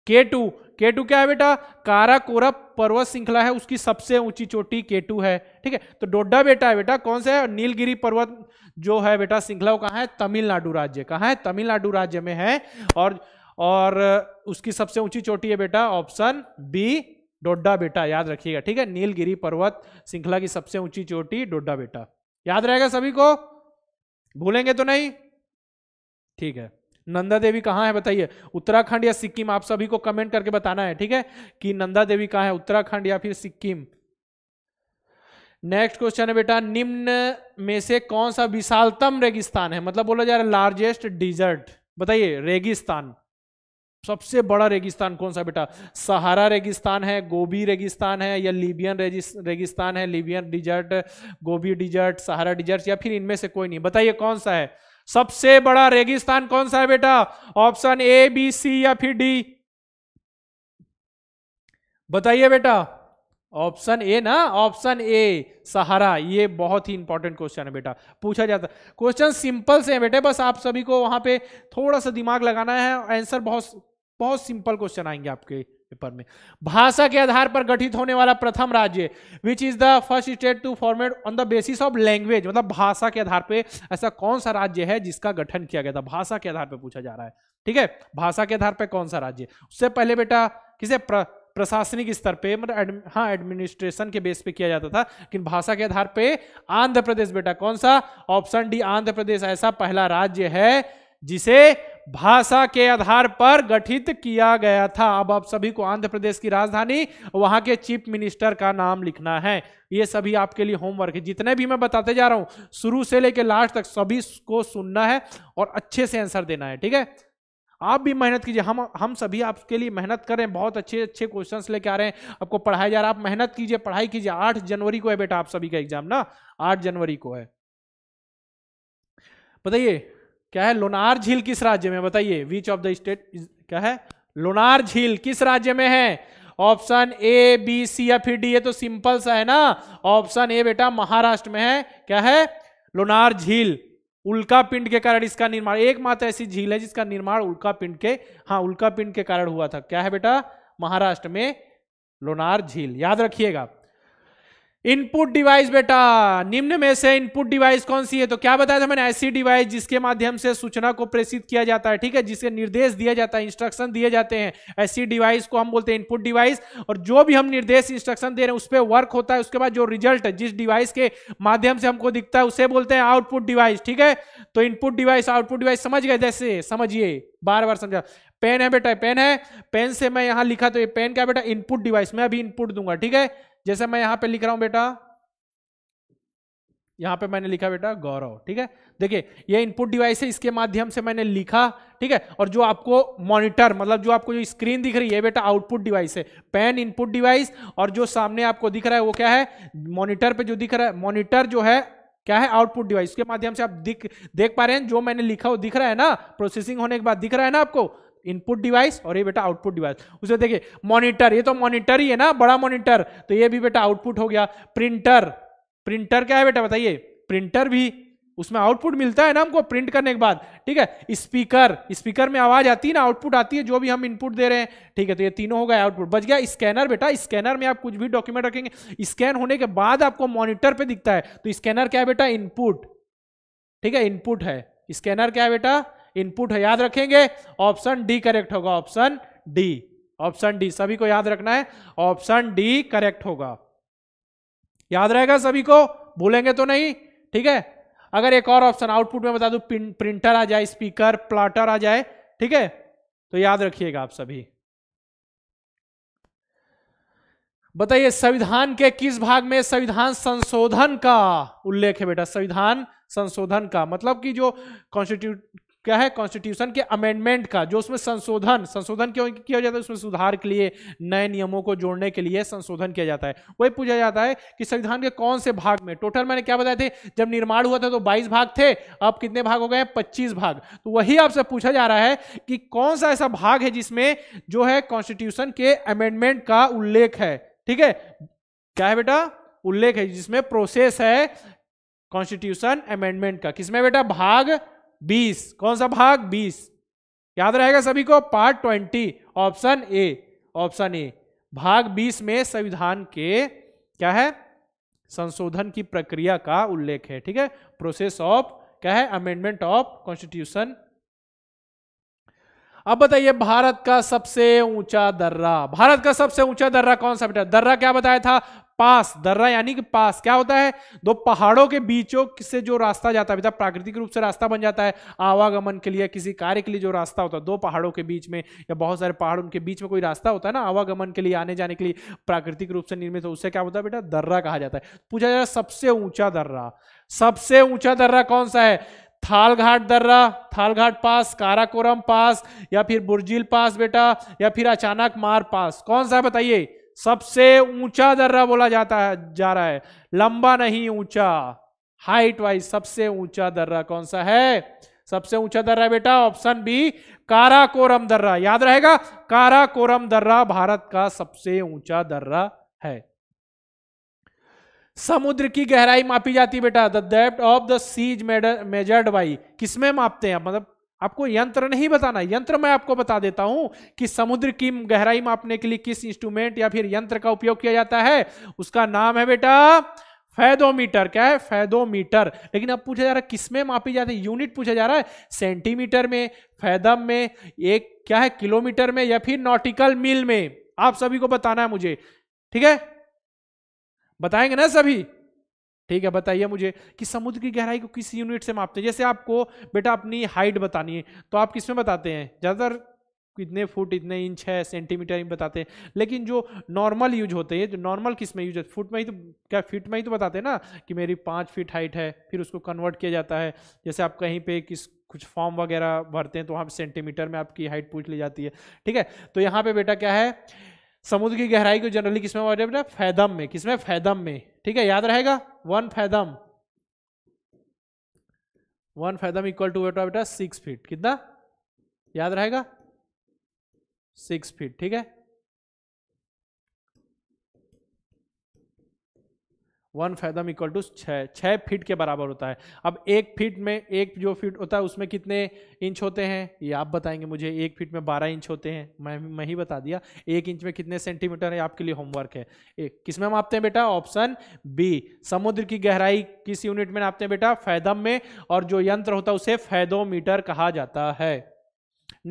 के टू के टू क्या है बेटा कारा कोरा पर्वत श्रृंखला है उसकी सबसे ऊंची चोटी के टू है ठीक है तो डोडा बेटा है बेटा कौन सा है नीलगिरी पर्वत जो है बेटा श्रृंखला वो कहाँ है तमिलनाडु राज्य कहाँ है तमिलनाडु राज्य में है और और उसकी सबसे ऊंची चोटी है बेटा ऑप्शन बी डोड्डा बेटा याद रखिएगा ठीक है नीलगिरी पर्वत श्रृंखला की सबसे ऊंची चोटी डोड्डा बेटा याद रहेगा सभी को भूलेंगे तो नहीं ठीक है नंदा देवी कहाँ है बताइए उत्तराखंड या सिक्किम आप सभी को कमेंट करके बताना है ठीक है कि नंदा देवी कहाँ है उत्तराखंड या फिर सिक्किम नेक्स्ट क्वेश्चन है बेटा निम्न में से कौन सा विशालतम रेगिस्तान है मतलब बोला जा रहा है लार्जेस्ट डिजर्ट बताइए रेगिस्तान सबसे बड़ा रेगिस्तान कौन सा बेटा सहारा रेगिस्तान है गोबी रेगिस्तान है या लीबियन रेगिस्तान है Libyan desert Gobi desert Sahara desert या फिर इनमें से कोई नहीं बताइए कौन सा है सबसे बड़ा रेगिस्तान कौन सा है बेटा ऑप्शन ए बी सी या फिर डी बताइए बेटा ऑप्शन ए ना ऑप्शन ए सहारा ये बहुत ही इंपॉर्टेंट क्वेश्चन है बेटा पूछा जाता क्वेश्चन सिंपल से है बेटे बस आप सभी को वहां पे थोड़ा सा दिमाग लगाना है आंसर बहुत बहुत सिंपल क्वेश्चन आएंगे आपके पेपर में भाषा के आधार पर गठित होने वाला प्रथम राज्य which is the first state to format on the basis of language मतलब भाषा के आधार पर ऐसा कौन सा राज्य है जिसका गठन किया गया था भाषा के आधार पर पूछा जा रहा है ठीक है भाषा के आधार पर कौन सा राज्य उससे पहले बेटा किसे प्रशासनिक स्तर पे मतलब एडम, हाँ एडमिनिस्ट्रेशन के बेस पे किया जाता था लेकिन भाषा के आधार पे आंध्र प्रदेश बेटा कौन सा ऑप्शन डी आंध्र प्रदेश ऐसा पहला राज्य है जिसे भाषा के आधार पर गठित किया गया था अब आप सभी को आंध्र प्रदेश की राजधानी वहां के चीफ मिनिस्टर का नाम लिखना है ये सभी आपके लिए होमवर्क है जितने भी मैं बताते जा रहा हूं शुरू से लेकर लास्ट तक सभी को सुनना है और अच्छे से आंसर देना है ठीक है आप भी मेहनत कीजिए हम हम सभी आपके लिए मेहनत कर रहे हैं बहुत अच्छे अच्छे क्वेश्चंस लेके आ रहे हैं आपको पढ़ाया जा रहा है आप मेहनत कीजिए पढ़ाई कीजिए आठ जनवरी को है बेटा आप सभी का एग्जाम ना आठ जनवरी को है बताइए क्या है लोनार झील किस राज्य में बताइए विच ऑफ द स्टेट क्या है लोनार झील किस राज्य में है ऑप्शन ए बी सी या फिर डी ये तो सिंपल सा है ना ऑप्शन ए बेटा महाराष्ट्र में है क्या है लोनार झील उल्का पिंड के कारण इसका निर्माण एकमात्र ऐसी झील है जिसका निर्माण उल्का पिंड के हाँ उल्का पिंड के कारण हुआ था क्या है बेटा महाराष्ट्र में लोनार झील याद रखिएगा इनपुट डिवाइस बेटा निम्न में से इनपुट डिवाइस कौन सी है तो क्या बताया था मैंने ऐसी डिवाइस जिसके माध्यम से सूचना को प्रेषित किया जाता है ठीक है जिसके निर्देश दिया जाता है इंस्ट्रक्शन दिए जाते हैं ऐसी डिवाइस को हम बोलते हैं इनपुट डिवाइस और जो भी हम निर्देश इंस्ट्रक्शन दे रहे हैं उस पर वर्क होता है उसके बाद जो रिजल्ट जिस डिवाइस के माध्यम से हमको दिखता है उसे बोलते हैं आउटपुट डिवाइस ठीक है तो इनपुट डिवाइस आउटपुट डिवाइस समझ गए जैसे समझिए बार बार समझा पेन है बेटा पेन है पेन से मैं यहां लिखा तो ये पेन क्या बेटा इनपुट डिवाइस मैं अभी इनपुट दूंगा ठीक है जैसे मैं यहां पे लिख रहा हूं बेटा यहां पे मैंने लिखा बेटा गौरव ठीक है देखिए ये इनपुट डिवाइस है इसके माध्यम से मैंने लिखा ठीक है और जो आपको मॉनिटर मतलब जो आपको जो स्क्रीन दिख रही है बेटा आउटपुट डिवाइस है पेन इनपुट डिवाइस और जो सामने आपको दिख रहा है वो क्या है मॉनिटर पे जो दिख रहा है मॉनिटर जो है क्या है आउटपुट डिवाइस के माध्यम से आप दिख देख पा रहे हैं जो मैंने लिखा वो दिख रहा है ना प्रोसेसिंग होने के बाद दिख रहा है ना आपको इनपुट डिवाइस और ये बेटा आउटपुट डिवाइस उसे देखिए मॉनिटर ये तो मॉनिटर ही है ना बड़ा मॉनिटर तो ये भी बेटा आउटपुट हो गया प्रिंटर प्रिंटर क्या है बेटा बताइए प्रिंटर भी उसमें आउटपुट मिलता है ना हमको प्रिंट करने के बाद ठीक है स्पीकर स्पीकर में आवाज आती है ना आउटपुट आती है जो भी हम इनपुट दे रहे हैं ठीक है तो ये तीनों हो गए आउटपुट बच गया स्कैनर बेटा स्कैनर में आप कुछ भी डॉक्यूमेंट रखेंगे स्कैन होने के बाद आपको मॉनिटर पे दिखता है तो स्कैनर क्या है बेटा इनपुट ठीक है इनपुट है स्कैनर क्या है बेटा इनपुट है याद रखेंगे ऑप्शन डी करेक्ट होगा ऑप्शन डी ऑप्शन डी सभी को याद रखना है ऑप्शन डी करेक्ट होगा याद रहेगा सभी को भूलेंगे तो नहीं ठीक है अगर एक और ऑप्शन आउटपुट में बता दू प्रिंटर आ जाए स्पीकर प्लाटर आ जाए ठीक है तो याद रखिएगा आप सभी बताइए संविधान के किस भाग में संविधान संशोधन का उल्लेख है बेटा संविधान संशोधन का मतलब कि जो कॉन्स्टिट्यूट क्या है कॉन्स्टिट्यूशन के अमेंडमेंट का जो उसमें संशोधन संशोधन क्यों किया जाता है उसमें सुधार के लिए नए नियमों को जोड़ने के लिए संशोधन किया जाता है वही पूछा जाता है कि संविधान के कौन से भाग में टोटल मैंने क्या बताए थे जब निर्माण हुआ था तो 22 भाग थे अब कितने भाग हो गए पच्चीस भाग तो वही आपसे पूछा जा रहा है कि कौन सा ऐसा भाग है जिसमें जो है कॉन्स्टिट्यूशन के अमेंडमेंट का उल्लेख है ठीक है क्या है बेटा उल्लेख है जिसमें प्रोसेस है कॉन्स्टिट्यूशन अमेंडमेंट का किसमें बेटा भाग बीस कौन सा भाग बीस याद रहेगा सभी को part twenty option A option A भाग बीस में संविधान के क्या है संशोधन की प्रक्रिया का उल्लेख है ठीक है प्रोसेस ऑफ क्या है अमेंडमेंट ऑफ कॉन्स्टिट्यूशन अब बताइए भारत का सबसे ऊंचा दर्रा भारत का सबसे ऊंचा दर्रा कौन सा बेटा दर्रा क्या बताया था पास दर्रा यानी कि पास क्या होता है दो पहाड़ों के बीचों से जो रास्ता जाता है प्राकृतिक रूप से रास्ता बन जाता है आवागमन के लिए किसी कार्य के लिए जो रास्ता होता है दो पहाड़ों के बीच में या बहुत सारे पहाड़ उनके बीच में कोई रास्ता होता है ना आवागमन के लिए आने जाने के लिए प्राकृतिक रूप से निर्मित हो तो उससे क्या होता है बेटा दर्रा कहा जाता है पूछा जा रहा है सबसे ऊंचा दर्रा सबसे ऊंचा दर्रा कौन सा है थालघाट दर्रा थालघाट पास काराकोरम पास या फिर बुर्जिल पास बेटा या फिर अचानक मार पास कौन सा है बताइए सबसे ऊंचा दर्रा बोला जाता है जा रहा है लंबा नहीं ऊंचा हाइट वाइज सबसे ऊंचा दर्रा कौन सा है सबसे ऊंचा दर्रा बेटा ऑप्शन बी काराकोरम दर्रा याद रहेगा काराकोरम दर्रा भारत का सबसे ऊंचा दर्रा है समुद्र की गहराई मापी जाती है बेटा the depth of the seas measured by किसमें मापते हैं मतलब आपको यंत्र नहीं बताना यंत्र मैं आपको बता देता हूं कि समुद्र की गहराई मापने के लिए किस इंस्ट्रूमेंट या फिर यंत्र का उपयोग किया जाता है उसका नाम है बेटा फैदोमीटर क्या है फैदोमीटर लेकिन अब पूछा जा रहा है किसमें मापी जाती है यूनिट पूछा जा रहा है सेंटीमीटर में फैदम में एक क्या है किलोमीटर में या फिर नॉटिकल मील में आप सभी को बताना है मुझे ठीक है बताएंगे ना सभी ठीक है बताइए मुझे कि समुद्र की गहराई को किस यूनिट से मापते हैं जैसे आपको बेटा अपनी हाइट बतानी है तो आप किस में बताते हैं ज़्यादातर इतने फुट इतने इंच है सेंटीमीटर ही बताते हैं लेकिन जो नॉर्मल यूज होते हैं जो नॉर्मल किस में यूज होते फुट में ही तो क्या फीट में ही तो बताते हैं ना कि मेरी पाँच फीट हाइट है फिर उसको कन्वर्ट किया जाता है जैसे आप कहीं पे किस कुछ फॉर्म वगैरह भरते हैं तो वहाँ पर सेंटीमीटर में आपकी हाइट पूछ ली जाती है ठीक है तो यहाँ पर बेटा क्या है समुद्र की गहराई को जनरली किसमें मापा जाता है फैदम में किसमें फैदम में ठीक है याद रहेगा one fathom one fathom equal to बेटा बेटा सिक्स फीट कितना याद रहेगा सिक्स फीट ठीक है वन फैदम इक्वल टू छः छः फीट के बराबर होता है अब एक फीट में एक जो फीट होता है उसमें कितने इंच होते हैं ये आप बताएंगे मुझे एक फीट में बारह इंच होते हैं मैं मैं ही बता दिया एक इंच में कितने सेंटीमीटर है आपके लिए होमवर्क है एक किस में मापते हैं बेटा ऑप्शन बी समुद्र की गहराई किस यूनिट में नापते हैं बेटा फैदम में और जो यंत्र होता है उसे फैदोमीटर कहा जाता है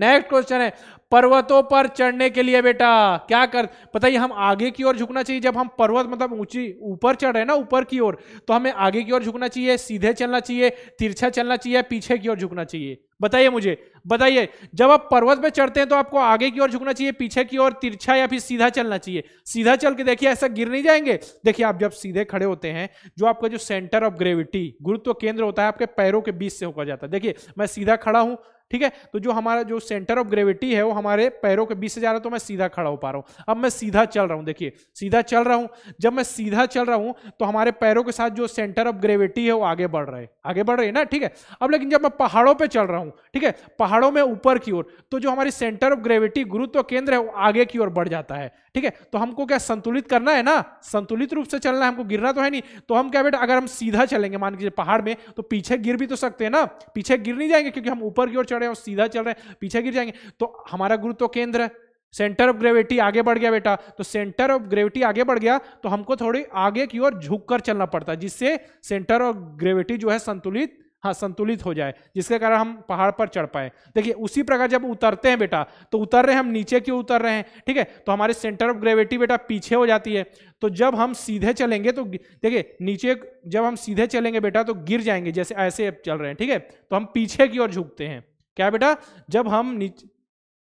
नेक्स्ट क्वेश्चन है पर्वतों पर चढ़ने के लिए बेटा क्या कर बताइए हम आगे की ओर झुकना चाहिए जब हम पर्वत मतलब ऊंची ऊपर चढ़ रहे हैं ना ऊपर की ओर तो हमें आगे की ओर झुकना चाहिए सीधे चलना चाहिए तिरछा चलना चाहिए पीछे की ओर झुकना चाहिए बताइए मुझे बताइए जब आप पर्वत पे चढ़ते हैं तो आपको आगे की ओर झुकना चाहिए पीछे की ओर तिरछा या फिर सीधा चलना चाहिए सीधा चल के देखिए ऐसा गिर नहीं जाएंगे देखिए आप जब सीधे खड़े होते हैं जो आपका जो सेंटर ऑफ ग्रेविटी गुरुत्व केंद्र होता है आपके पैरों के बीच से होकर जाता है देखिए मैं सीधा खड़ा हूं ठीक है तो जो हमारा जो सेंटर ऑफ ग्रेविटी है वो हमारे पैरों के बीच से जा रहा है तो मैं सीधा खड़ा हो पा रहा हूं अब मैं सीधा चल रहा हूं देखिए सीधा चल रहा हूं जब मैं सीधा चल रहा हूं तो हमारे पैरों के साथ जो सेंटर ऑफ ग्रेविटी है वो आगे बढ़ रहे आगे बढ़ रहे ना ठीक है अब लेकिन जब मैं पहाड़ों पर चल रहा हूं ठीक है पहाड़ों में ऊपर की ओर तो जो हमारी सेंटर ऑफ ग्रेविटी गुरुत्व केंद्र है वो आगे की ओर बढ़ जाता है ठीक है तो हमको क्या संतुलित करना है ना संतुलित रूप से चलना है हमको गिरना तो है नहीं तो हम क्या बेटा अगर हम सीधा चलेंगे मान लीजिए पहाड़ में तो पीछे गिर भी तो सकते हैं ना पीछे गिर नहीं जाएंगे क्योंकि हम ऊपर की ओर चढ़े और सीधा चल रहे हैं पीछे गिर जाएंगे तो हमारा गुरु तो केंद्र है सेंटर ऑफ ग्रेविटी आगे बढ़ गया बेटा तो सेंटर ऑफ ग्रेविटी आगे बढ़ गया तो हमको थोड़ी आगे की ओर झुक कर चलना पड़ता है जिससे सेंटर ऑफ ग्रेविटी जो है संतुलित हाँ संतुलित हो जाए जिसके कारण हम पहाड़ पर चढ़ पाए देखिए उसी प्रकार जब उतरते हैं बेटा तो उतर रहे हैं हम नीचे क्यों उतर रहे हैं ठीक है तो हमारे सेंटर ऑफ ग्रेविटी बेटा पीछे हो जाती है तो जब हम सीधे चलेंगे तो देखिए नीचे जब हम सीधे चलेंगे बेटा तो गिर जाएंगे जैसे ऐसे चल रहे हैं ठीक है तो हम पीछे की ओर झुकते हैं क्या बेटा जब हम नीचे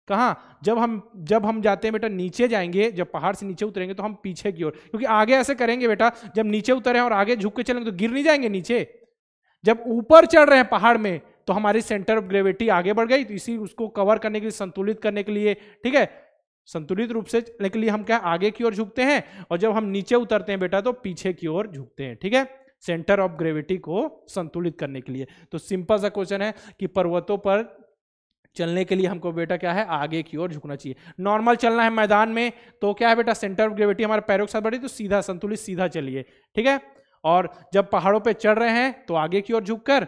कहाँ जब हम जब हम जाते हैं बेटा नीचे जाएंगे जब पहाड़ से नीचे उतरेंगे तो हम पीछे की ओर क्योंकि आगे ऐसे करेंगे बेटा जब नीचे उतरे और आगे झुक के चलेंगे तो गिर नहीं जाएंगे नीचे जब ऊपर चढ़ रहे हैं पहाड़ में तो हमारी सेंटर ऑफ ग्रेविटी आगे बढ़ गई तो इसी उसको कवर करने के लिए संतुलित करने के लिए ठीक है संतुलित रूप से के लिए हम क्या आगे की ओर झुकते हैं और जब हम नीचे उतरते हैं बेटा तो पीछे की ओर झुकते हैं ठीक है सेंटर ऑफ ग्रेविटी को संतुलित करने के लिए तो सिंपल सा क्वेश्चन है कि पर्वतों पर चलने के लिए हमको बेटा क्या है आगे की ओर झुकना चाहिए नॉर्मल चलना है मैदान में तो क्या है बेटा सेंटर ऑफ ग्रेविटी हमारे पैरों के साथ बढ़ी तो सीधा संतुलित सीधा चलिए ठीक है और जब पहाड़ों पर चढ़ रहे हैं तो आगे की ओर झुककर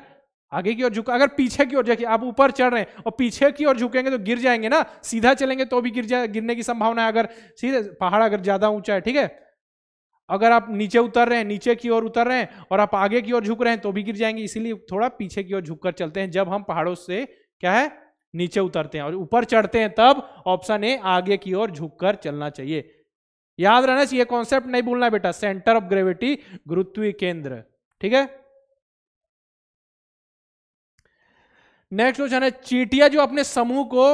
आगे की ओर झुक अगर पीछे की ओर जाके आप ऊपर चढ़ रहे हैं और पीछे की ओर झुकेंगे तो गिर जाएंगे ना सीधा चलेंगे तो भी गिर जाए गिरने की संभावना है अगर सीधे पहाड़ अगर ज़्यादा ऊंचा है ठीक है अगर आप नीचे उतर रहे हैं नीचे की ओर उतर रहे हैं और आप आगे की ओर झुक रहे हैं तो भी गिर जाएंगे इसीलिए थोड़ा पीछे की ओर झुककर चलते हैं जब हम पहाड़ों से क्या है नीचे उतरते हैं और ऊपर चढ़ते हैं तब ऑप्शन ए आगे की ओर झुककर चलना चाहिए याद रहना चाहिए कॉन्सेप्ट नहीं भूलना बेटा सेंटर ऑफ ग्रेविटी गुरुत्वी केंद्र ठीक है नेक्स्ट क्वेश्चन है चीटिया जो अपने समूह को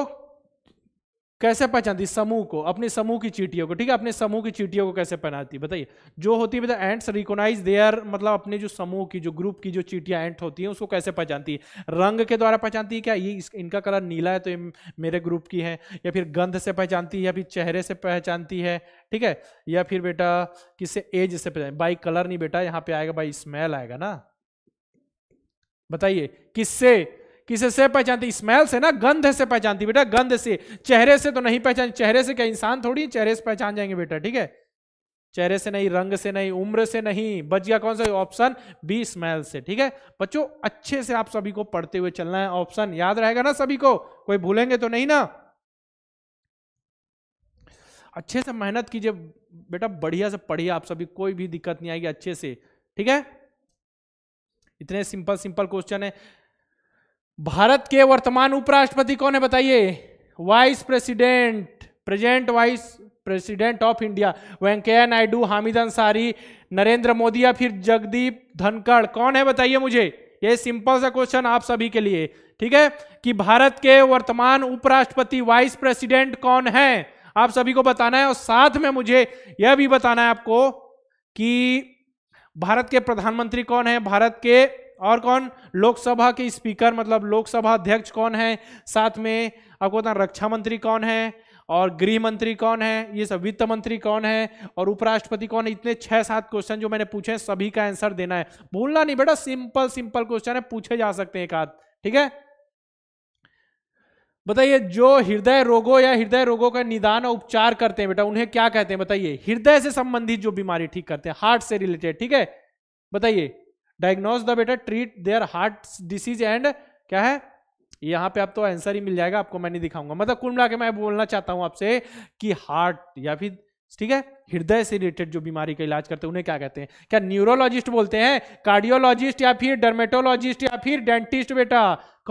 कैसे पहचानती समूह को अपने समूह की चीटियों को ठीक है अपने समूह की चीटियों को कैसे पहनाती बताइए जो होती है एंट्स रिकोनाइज देयर मतलब अपने जो समूह की जो ग्रुप की जो चीटियां एंट होती हैं उसको कैसे पहचानती है रंग के द्वारा पहचानती है क्या ये इस, इनका कलर नीला है तो ये मेरे ग्रुप की है या फिर गंध से पहचानती है या फिर चेहरे से पहचानती है ठीक है या फिर बेटा किसे एज से पहचान बाई कलर नहीं बेटा यहाँ पे आएगा बाई स्मेल आएगा ना बताइए किससे किसे से पहचानती स्मेल से ना गंध से पहचानती बेटा गंध से चेहरे से तो नहीं पहचान चेहरे से क्या इंसान थोड़ी चेहरे से पहचान जाएंगे बेटा ठीक है चेहरे से नहीं रंग से नहीं उम्र से नहीं बच गया कौन सा ऑप्शन बी स्मेल से ठीक है बच्चों अच्छे से आप सभी को पढ़ते हुए चलना है ऑप्शन याद रहेगा ना सभी को कोई भूलेंगे तो नहीं ना अच्छे से मेहनत कीजिए बेटा बढ़िया से पढ़िए आप सभी कोई भी दिक्कत नहीं आएगी अच्छे से ठीक है इतने सिंपल सिंपल क्वेश्चन है भारत के वर्तमान उपराष्ट्रपति कौन है बताइए vice president present vice president of India Venkaiah Naidu Hamid Ansari Narendra Modi या फिर जगदीप धनखड़ कौन है बताइए मुझे ये सिंपल सा क्वेश्चन आप सभी के लिए ठीक है कि भारत के वर्तमान उपराष्ट्रपति वाइस प्रेसिडेंट कौन है आप सभी को बताना है और साथ में मुझे यह भी बताना है आपको कि भारत के प्रधानमंत्री कौन है भारत के और कौन लोकसभा के स्पीकर मतलब लोकसभा अध्यक्ष कौन है साथ में आपको बता रक्षा मंत्री कौन है और गृह मंत्री कौन है ये सब वित्त मंत्री कौन है और उपराष्ट्रपति कौन है इतने छह सात क्वेश्चन जो मैंने पूछे हैं सभी का आंसर देना है भूलना नहीं बेटा सिंपल सिंपल क्वेश्चन है पूछे जा सकते हैं एक आध ठीक है बताइए जो हृदय रोगों या हृदय रोगों का निदान और उपचार करते हैं बेटा उन्हें क्या कहते हैं बताइए हृदय से संबंधित जो बीमारी ठीक करते हैं हार्ट से रिलेटेड ठीक है बताइए diagnose the better treat their heart disease and क्या है यहाँ पे आप तो आंसर ही मिल जाएगा आपको मैं नहीं दिखाऊंगा मतलब कुल मिला के मैं बोलना चाहता हूँ आपसे कि हार्ट या फिर ठीक है हृदय से रिलेटेड जो बीमारी का इलाज करते हैं उन्हें क्या कहते हैं क्या न्यूरोलॉजिस्ट बोलते हैं कार्डियोलॉजिस्ट या फिर डर्मेटोलॉजिस्ट या फिर डेंटिस्ट बेटा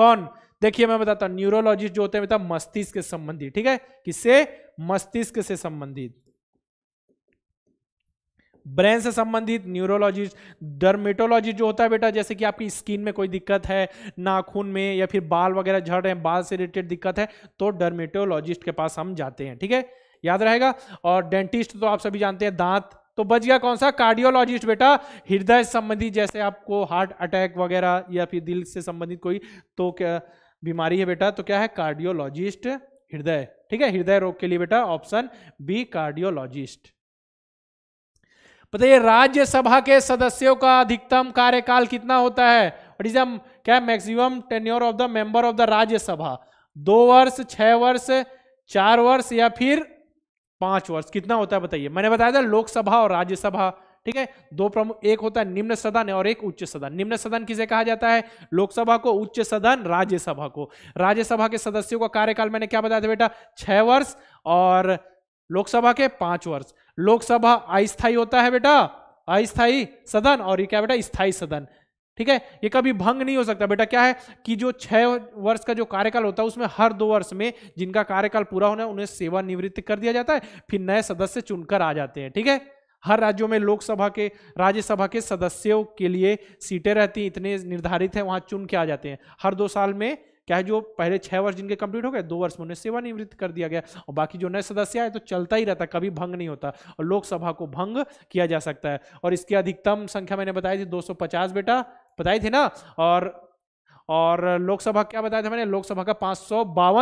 कौन देखिए मैं बताता हूँ न्यूरोलॉजिस्ट जो होते हैं बेटा मस्तिष्क से संबंधित ठीक है किससे मस्तिष्क से संबंधित ब्रेन से संबंधित न्यूरोलॉजिस्ट डर्मेटोलॉजिस्ट जो होता है बेटा जैसे कि आपकी स्किन में कोई दिक्कत है नाखून में या फिर बाल वगैरह झड़ रहे हैं बाल से रिलेटेड दिक्कत है तो डर्मेटोलॉजिस्ट के पास हम जाते हैं ठीक है याद रहेगा और डेंटिस्ट तो आप सभी जानते हैं दांत तो बच गया कौन सा कार्डियोलॉजिस्ट बेटा हृदय संबंधी जैसे आपको हार्ट अटैक वगैरह या फिर दिल से संबंधित कोई तो क्या बीमारी है बेटा तो क्या है कार्डियोलॉजिस्ट हृदय ठीक है हृदय रोग के लिए बेटा ऑप्शन बी कार्डियोलॉजिस्ट बताइए राज्यसभा के सदस्यों का अधिकतम कार्यकाल कितना होता है वट इज क्या maximum tenure of the member of the Rajya Sabha दो वर्ष छह वर्ष चार वर्ष या फिर पांच वर्ष कितना होता है बताइए मैंने बताया था लोकसभा और राज्यसभा ठीक है दो प्रमुख एक होता है निम्न सदन और एक उच्च सदन निम्न सदन किसे कहा जाता है लोकसभा को उच्च सदन राज्यसभा को राज्यसभा के सदस्यों का कार्यकाल मैंने क्या बताया था बेटा छह वर्ष और लोकसभा के पांच वर्ष लोकसभा अस्थायी होता है बेटा अस्थायी सदन और ये क्या बेटा स्थायी सदन ठीक है ये कभी भंग नहीं हो सकता बेटा क्या है कि जो छह वर्ष का जो कार्यकाल होता है उसमें हर दो वर्ष में जिनका कार्यकाल पूरा होना है उन्हें सेवानिवृत्त कर दिया जाता है फिर नए सदस्य चुनकर आ जाते हैं ठीक है हर राज्यों में लोकसभा के राज्यसभा के सदस्यों के लिए सीटें रहती इतने निर्धारित हैं वहां चुन के आ जाते हैं हर दो साल में क्या है जो पहले छह वर्ष जिनके कंप्लीट हो गए दो वर्ष में उन्हें सेवानिवृत्त कर दिया गया और बाकी जो नए सदस्य आए तो चलता ही रहता कभी भंग नहीं होता और लोकसभा को भंग किया जा सकता है और इसकी अधिकतम संख्या मैंने बताई थी दो बेटा बताई थी ना और और लोकसभा क्या बताया था मैंने लोकसभा का पांच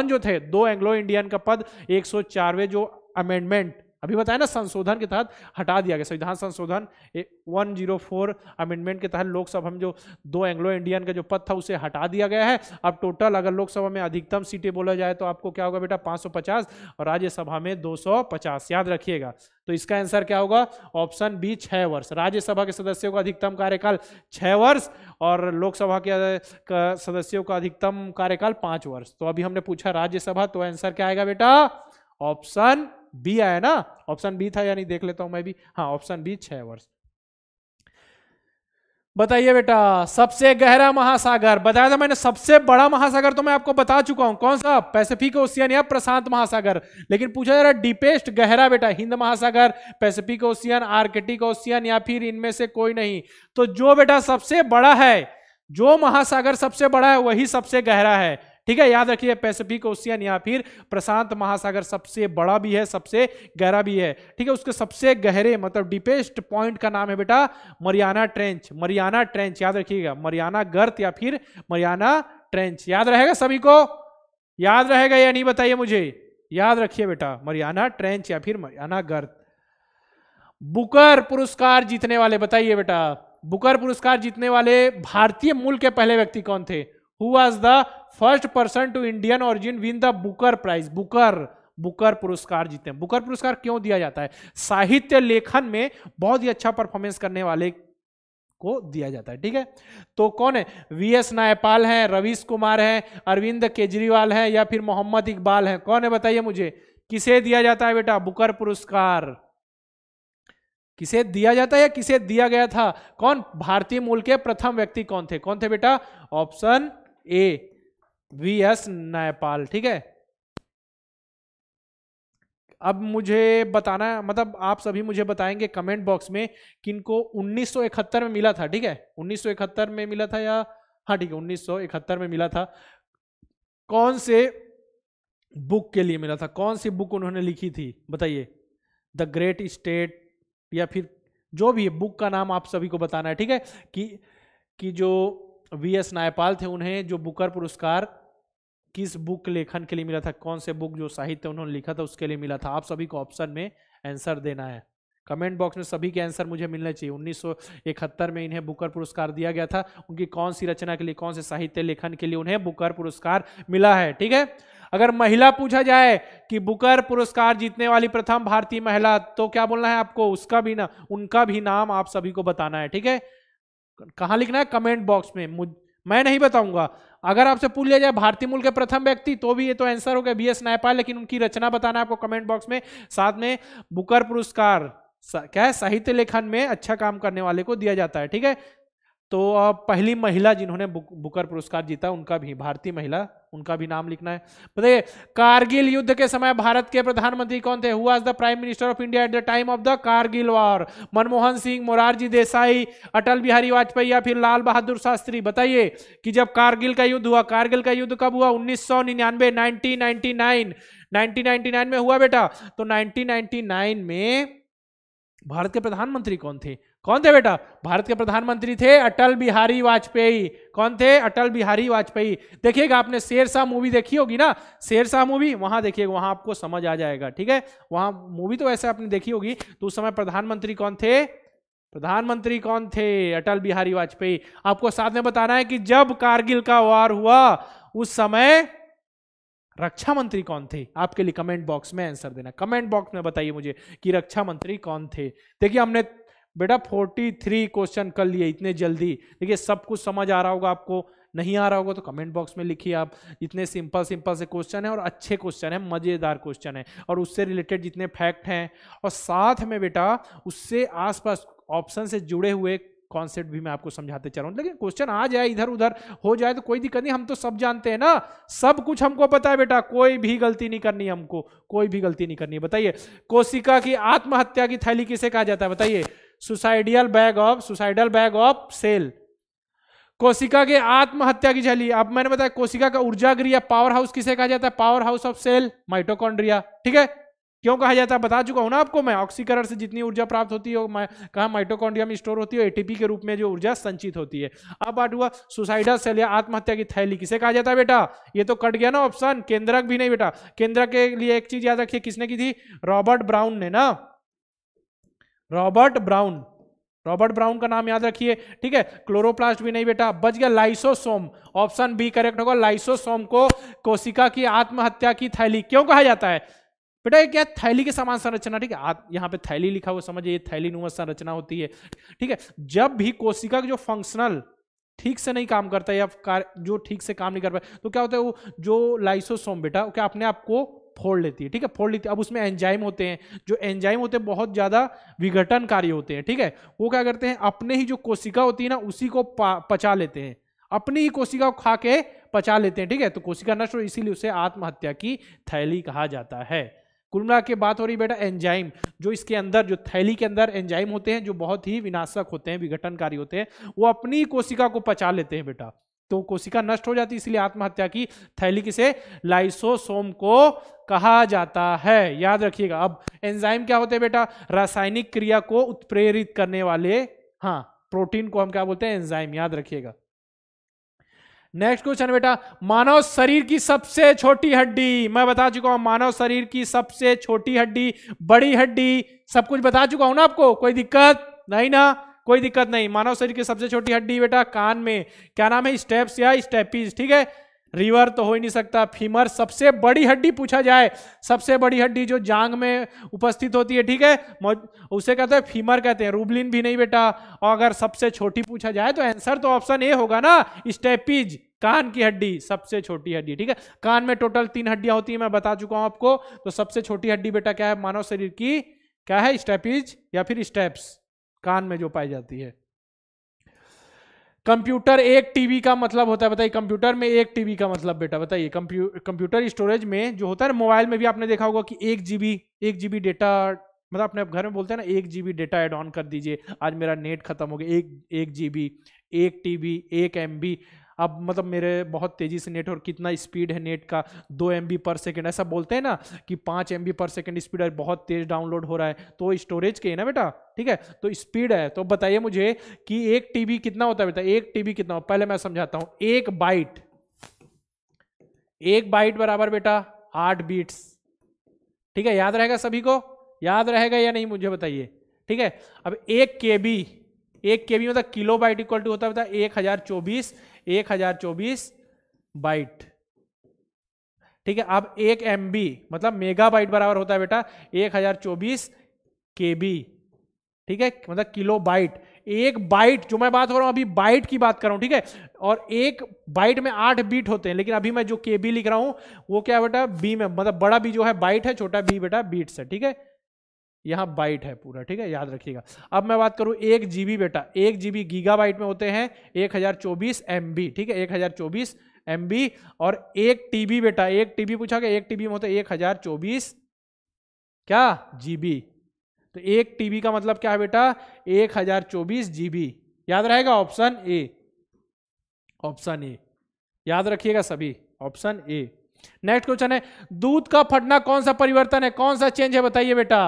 जो थे दो एंग्लो इंडियन का पद एक जो अमेंडमेंट अभी बताया ना संशोधन के तहत हटा दिया गया संविधान संशोधन 104 अमेंडमेंट के तहत लोकसभा में जो दो एंग्लो इंडियन का जो पद था उसे हटा दिया गया है अब टोटल अगर लोकसभा में अधिकतम सीटें बोला जाए तो आपको क्या होगा बेटा 550 और राज्यसभा में 250 याद रखिएगा तो इसका आंसर क्या होगा ऑप्शन बी छः वर्ष राज्यसभा के सदस्यों का अधिकतम कार्यकाल छः वर्ष और लोकसभा के सदस्यों का अधिकतम कार्यकाल पाँच वर्ष तो अभी हमने पूछा राज्यसभा तो आंसर क्या आएगा बेटा ऑप्शन बी आया ना ऑप्शन बी था यानी देख लेता हूं मैं भी हाँ ऑप्शन बी छह वर्ष बताइए बेटा सबसे गहरा महासागर बताया था मैंने सबसे बड़ा महासागर तो मैं आपको बता चुका हूं कौन सा पैसिफिक ओशियन या प्रशांत महासागर लेकिन पूछा जा रहा है डीपेस्ट गहरा बेटा हिंद महासागर पैसिफिक ओशियन आर्कटिक ओशियन या फिर इनमें से कोई नहीं तो जो बेटा सबसे बड़ा है जो महासागर सबसे बड़ा है वही सबसे गहरा है ठीक है याद रखिए पैसिफिक ओशियन या फिर प्रशांत महासागर सबसे बड़ा भी है सबसे गहरा भी है ठीक है उसके सबसे गहरे मतलब डीपेस्ट पॉइंट का नाम है बेटा मरियाना ट्रेंच मरियाना ट्रेंच याद रखिएगा मरियाना गर्त या फिर मरियाना ट्रेंच याद रहेगा सभी को याद रहेगा या नहीं बताइए मुझे याद रखिए बेटा मरियाना ट्रेंच या फिर मरियाना गर्त बुकर पुरस्कार जीतने वाले बताइए बेटा बुकर पुरस्कार जीतने वाले भारतीय मूल के पहले व्यक्ति कौन थे who was the first person to Indian origin win the Booker Prize? Booker Booker पुरस्कार जीते हैं बुकर पुरस्कार क्यों दिया जाता है साहित्य लेखन में बहुत ही अच्छा परफॉर्मेंस करने वाले को दिया जाता है ठीक है तो कौन है वी एस नायपाल हैं रवीश कुमार हैं अरविंद केजरीवाल हैं या फिर मोहम्मद इकबाल हैं कौन है बताइए मुझे किसे दिया जाता है बेटा बुकर पुरस्कार किसे दिया जाता है या किसे दिया गया था कौन भारतीय मूल के प्रथम व्यक्ति कौन थे कौन थे बेटा option A V S Naipaul ठीक है अब मुझे बताना मतलब आप सभी मुझे बताएंगे कमेंट बॉक्स में किनको 1971 में मिला था ठीक है 1971 में मिला था या हाँ ठीक है 1971 में मिला था कौन से बुक के लिए मिला था कौन सी बुक उन्होंने लिखी थी बताइए द ग्रेट स्टेट या फिर जो भी बुक का नाम आप सभी को बताना है ठीक है कि कि जो वी एस नायपाल थे उन्हें जो बुकर पुरस्कार किस बुक लेखन के लिए मिला था कौन से बुक जो साहित्य उन्होंने लिखा था उसके लिए मिला था आप सभी को ऑप्शन में आंसर देना है कमेंट बॉक्स में सभी के आंसर मुझे मिलने चाहिए उन्नीस में इन्हें बुकर पुरस्कार दिया गया था उनकी कौन सी रचना के लिए कौन से साहित्य लेखन के लिए उन्हें बुकर पुरस्कार मिला है ठीक है अगर महिला पूछा जाए कि बुकर पुरस्कार जीतने वाली प्रथम भारतीय महिला तो क्या बोलना है आपको उसका भी ना उनका भी नाम आप सभी को बताना है ठीक है कहाँ लिखना है कमेंट बॉक्स में मैं नहीं बताऊंगा अगर आपसे पूछ लिया जाए भारतीय मूल के प्रथम व्यक्ति तो भी ये तो आंसर हो गया बी एस नायपाल लेकिन उनकी रचना बताना आपको कमेंट बॉक्स में साथ में बुकर पुरस्कार क्या है साहित्य लेखन में अच्छा काम करने वाले को दिया जाता है ठीक है तो पहली महिला जिन्होंने बुकर पुरस्कार जीता उनका भी भारतीय महिला उनका भी नाम लिखना है बताइए तो कारगिल युद्ध के समय भारत के प्रधानमंत्री कौन थे हुआ the prime minister of India at the time of the Kargil war Manmohan Singh Morarji Desai Atal Bihari Vajpayee या फिर लाल बहादुर शास्त्री बताइए कि जब कारगिल का युद्ध हुआ कारगिल का युद्ध कब हुआ उन्नीस सौ 1999 में हुआ बेटा तो 1999 में भारत के प्रधानमंत्री कौन थे कौन थे बेटा भारत के प्रधानमंत्री थे अटल बिहारी वाजपेयी कौन थे अटल बिहारी वाजपेयी देखिएगा आपने शेरशाह मूवी देखी होगी ना शेरशाह मूवी वहां देखिएगा वहां आपको समझ आ जाएगा ठीक है वहां मूवी तो वैसे आपने देखी होगी तो उस समय प्रधानमंत्री कौन थे प्रधानमंत्री कौन थे अटल बिहारी वाजपेयी आपको साथ में बताना है कि जब कारगिल का वार हुआ उस समय रक्षा मंत्री कौन थे आपके लिए कमेंट बॉक्स में आंसर देना कमेंट बॉक्स में बताइए मुझे कि रक्षा मंत्री कौन थे देखिए हमने बेटा 43 क्वेश्चन कर लिए इतने जल्दी देखिए सब कुछ समझ आ रहा होगा आपको नहीं आ रहा होगा तो कमेंट बॉक्स में लिखिए आप इतने सिंपल सिंपल से क्वेश्चन है और अच्छे क्वेश्चन है मज़ेदार क्वेश्चन है और उससे रिलेटेड जितने फैक्ट हैं और साथ में बेटा उससे आसपास ऑप्शन से जुड़े हुए कॉन्सेप्ट भी मैं आपको समझाते चल रहा हूँ लेकिन क्वेश्चन आ जाए इधर उधर हो जाए तो कोई दिक्कत नहीं हम तो सब जानते हैं ना सब कुछ हमको पता है बेटा कोई भी गलती नहीं करनी हमको कोई भी गलती नहीं करनी बताइए कोशिका की आत्महत्या की थैली किसे कहा जाता है बताइए suicidal bag of suicidal bag of cell कोशिका के आत्महत्या की झली अब मैंने बताया कोशिका का ऊर्जा गृह पावर हाउस किसे कहा जाता है power house of cell mitochondria ठीक है क्यों कहा जाता है बता चुका हूं ना आपको मैं ऑक्सीकरण से जितनी ऊर्जा प्राप्त होती है कहा माइटोकॉन्ड्रिया में स्टोर होती है एटीपी के रूप में जो ऊर्जा संचित होती है अब बात हुआ सुसाइडल सेल या आत्महत्या की थैली किसे कहा जाता है बेटा ये तो कट गया ना ऑप्शन केंद्रक भी नहीं बेटा केंद्रक के लिए एक चीज याद रखिए किसने की थी रॉबर्ट ब्राउन ने ना रॉबर्ट ब्राउन रॉबर्ट ब्राउन का नाम याद रखिए ठीक है क्लोरोप्लास्ट भी नहीं बेटा बच गया लाइसोसोम ऑप्शन बी करेक्ट होगा लाइसोसोम को कोशिका की आत्महत्या की थैली क्यों कहा जाता है बेटा ये क्या थैली के समान संरचना ठीक है यहाँ पे थैली लिखा हुआ समझिए थैली नुमा संरचना होती है ठीक है जब भी कोशिका जो फंक्शनल ठीक से नहीं काम करता या जो ठीक से काम नहीं कर पाए तो क्या होता है वो जो लाइसोसोम बेटा क्या अपने आप को फोड़ लेती है ठीक है फोड़ लेती है अब उसमें एंजाइम होते हैं जो एंजाइम होते हैं बहुत ज़्यादा विघटनकारी होते हैं ठीक है वो क्या करते हैं अपने ही जो कोशिका होती है ना उसी को पचा लेते हैं अपनी ही कोशिका को खा के पचा लेते हैं ठीक है तो कोशिका नष्ट हो इसीलिए उसे आत्महत्या की थैली कहा जाता है कुल के बात हो रही बेटा एंजाइम जो इसके अंदर जो थैली के अंदर एंजाइम होते हैं जो बहुत ही विनाशक होते हैं विघटनकारी होते हैं वो अपनी कोशिका को पचा लेते हैं बेटा तो कोशिका नष्ट हो जाती इसलिए आत्महत्या की थैली किसे लाइसोसोम को कहा जाता है याद रखिएगा अब एंजाइम क्या होते हैं बेटा रासायनिक क्रिया को उत्प्रेरित करने वाले हाँ प्रोटीन को हम क्या बोलते हैं एंजाइम याद रखिएगा नेक्स्ट क्वेश्चन बेटा मानव शरीर की सबसे छोटी हड्डी मैं बता चुका हूं मानव शरीर की सबसे छोटी हड्डी बड़ी हड्डी सब कुछ बता चुका हूं ना आपको कोई दिक्कत नहीं ना कोई दिक्कत नहीं मानव शरीर की सबसे छोटी हड्डी बेटा कान में क्या नाम है स्टेप्स या स्टेपीज ठीक है रिवर तो हो ही नहीं सकता फीमर सबसे बड़ी हड्डी पूछा जाए सबसे बड़ी हड्डी जो जांग में उपस्थित होती है ठीक है उसे कहते हैं फीमर कहते हैं रूबलिन भी नहीं बेटा और अगर सबसे छोटी पूछा जाए तो आंसर तो ऑप्शन ए होगा ना स्टेपीज कान की हड्डी सबसे छोटी हड्डी ठीक है कान में टोटल तीन हड्डियां होती है मैं बता चुका हूं आपको तो सबसे छोटी हड्डी बेटा क्या है मानव शरीर की क्या है स्टेपीज या फिर स्टेप्स कान में जो पाई जाती है कंप्यूटर एक टीबी का मतलब होता है बताइए कंप्यूटर में एक टीबी का मतलब बेटा बताइए कंप्यू कंप्यूटर स्टोरेज में जो होता है ना मोबाइल में भी आपने देखा होगा कि एक जीबी एक जीबी डेटा मतलब अपने घर में बोलते हैं ना एक जीबी डेटा एड ऑन कर दीजिए आज मेरा नेट खत्म हो गया एक एक जीबी एक टीबी एक एमबी अब मतलब मेरे बहुत तेज़ी से नेट और कितना स्पीड है नेट का दो एम पर सेकेंड ऐसा बोलते हैं ना कि पाँच एम पर सेकेंड स्पीड है बहुत तेज़ डाउनलोड हो रहा है तो स्टोरेज के है ना बेटा ठीक है तो स्पीड है तो बताइए मुझे कि एक टीबी कितना होता है बेटा एक टीबी कितना होता पहले मैं समझाता हूँ एक बाइट एक बाइट बराबर बेटा आठ बीट्स ठीक है याद रहेगा सभी को याद रहेगा या नहीं मुझे बताइए ठीक है अब एक के बी एक के बी मतलब तो किलो बाइट इक्वल टू होता है बता एक हजार चौबीस एक हजार चौबीस बाइट ठीक है अब एक एम बी मतलब मेगा बाइट बराबर होता है बेटा एक हजार चौबीस के बी ठीक है मतलब किलो बाइट एक बाइट जो मैं बात हो रहा हूं अभी बाइट की बात कर रहा हूं ठीक है और एक बाइट में आठ बीट होते हैं लेकिन अभी मैं जो के बी लिख रहा हूं वो क्या बेटा बी में मतलब बड़ा बी जो है बाइट है छोटा बी बेटा बीट है ठीक है यहाँ बाइट है पूरा ठीक है याद रखिएगा अब मैं बात करूँ एक जीबी बेटा एक जीबी गीगाबाइट में होते हैं एक हजार चौबीस बी ठीक है एक हजार चौबीस बी और एक टीबी बेटा एक टीबी पूछा गया एक टीबी में होता है एक हजार चौबीस क्या जीबी तो एक टीबी का मतलब क्या है बेटा एक हजार चौबीस जीबी याद रहेगा ऑप्शन ए ऑप्शन ए याद रखिएगा सभी ऑप्शन ए नेक्स्ट क्वेश्चन है दूध का फटना कौन सा परिवर्तन है कौन सा चेंज है बताइए बेटा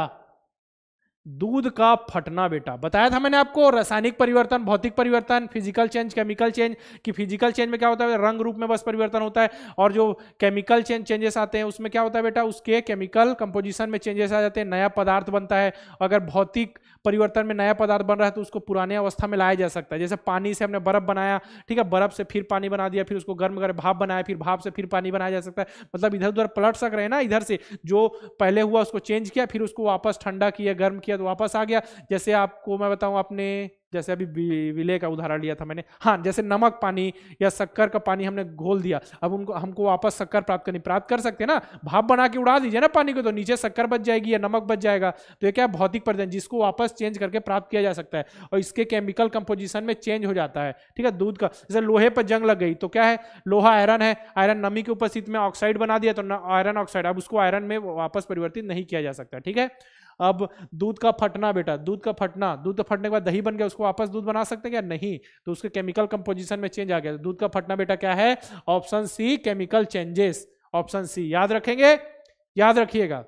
दूध का फटना बेटा बताया था मैंने आपको रासायनिक परिवर्तन भौतिक परिवर्तन फिजिकल चेंज केमिकल चेंज कि फिजिकल चेंज में क्या होता है रंग रूप में बस परिवर्तन होता है और जो केमिकल चेंज चेंजेस आते हैं उसमें क्या होता है बेटा उसके केमिकल कंपोजिशन में चेंजेस आ जाते हैं नया पदार्थ बनता है अगर भौतिक परिवर्तन में नया पदार्थ बन रहा है तो उसको पुराने अवस्था में लाया जा सकता है जैसे पानी से हमने बर्फ बनाया ठीक है बर्फ से फिर पानी बना दिया फिर उसको गर्म कर भाप बनाया फिर भाप से फिर पानी बनाया जा सकता है मतलब इधर उधर पलट सक रहे हैं ना इधर से जो पहले हुआ उसको चेंज किया फिर उसको वापस ठंडा किया गर्म किया किया तो वापस आ गया जैसे आपको मैं बताऊं आपने जैसे अभी विले का उदाहरण लिया था मैंने हाँ जैसे नमक पानी या शक्कर का पानी हमने घोल दिया अब उनको हमको वापस शक्कर प्राप्त करनी प्राप्त कर सकते हैं ना भाप बना के उड़ा दीजिए ना पानी को तो नीचे शक्कर बच जाएगी या नमक बच जाएगा तो ये क्या भौतिक परिवर्तन जिसको वापस चेंज करके प्राप्त किया जा सकता है और इसके केमिकल कंपोजिशन में चेंज हो जाता है ठीक है दूध का जैसे लोहे पर जंग लग गई तो क्या है लोहा आयरन है आयरन नमी की उपस्थिति में ऑक्साइड बना दिया तो आयरन ऑक्साइड अब उसको आयरन में वापस परिवर्तित नहीं किया जा सकता ठीक है अब दूध का फटना बेटा दूध का फटना दूध का तो फटने के बाद दही बन गया उसको वापस दूध बना सकते क्या नहीं तो उसके केमिकल कंपोजिशन में चेंज आ गया दूध का फटना बेटा क्या है option C chemical changes option C याद रखेंगे याद रखिएगा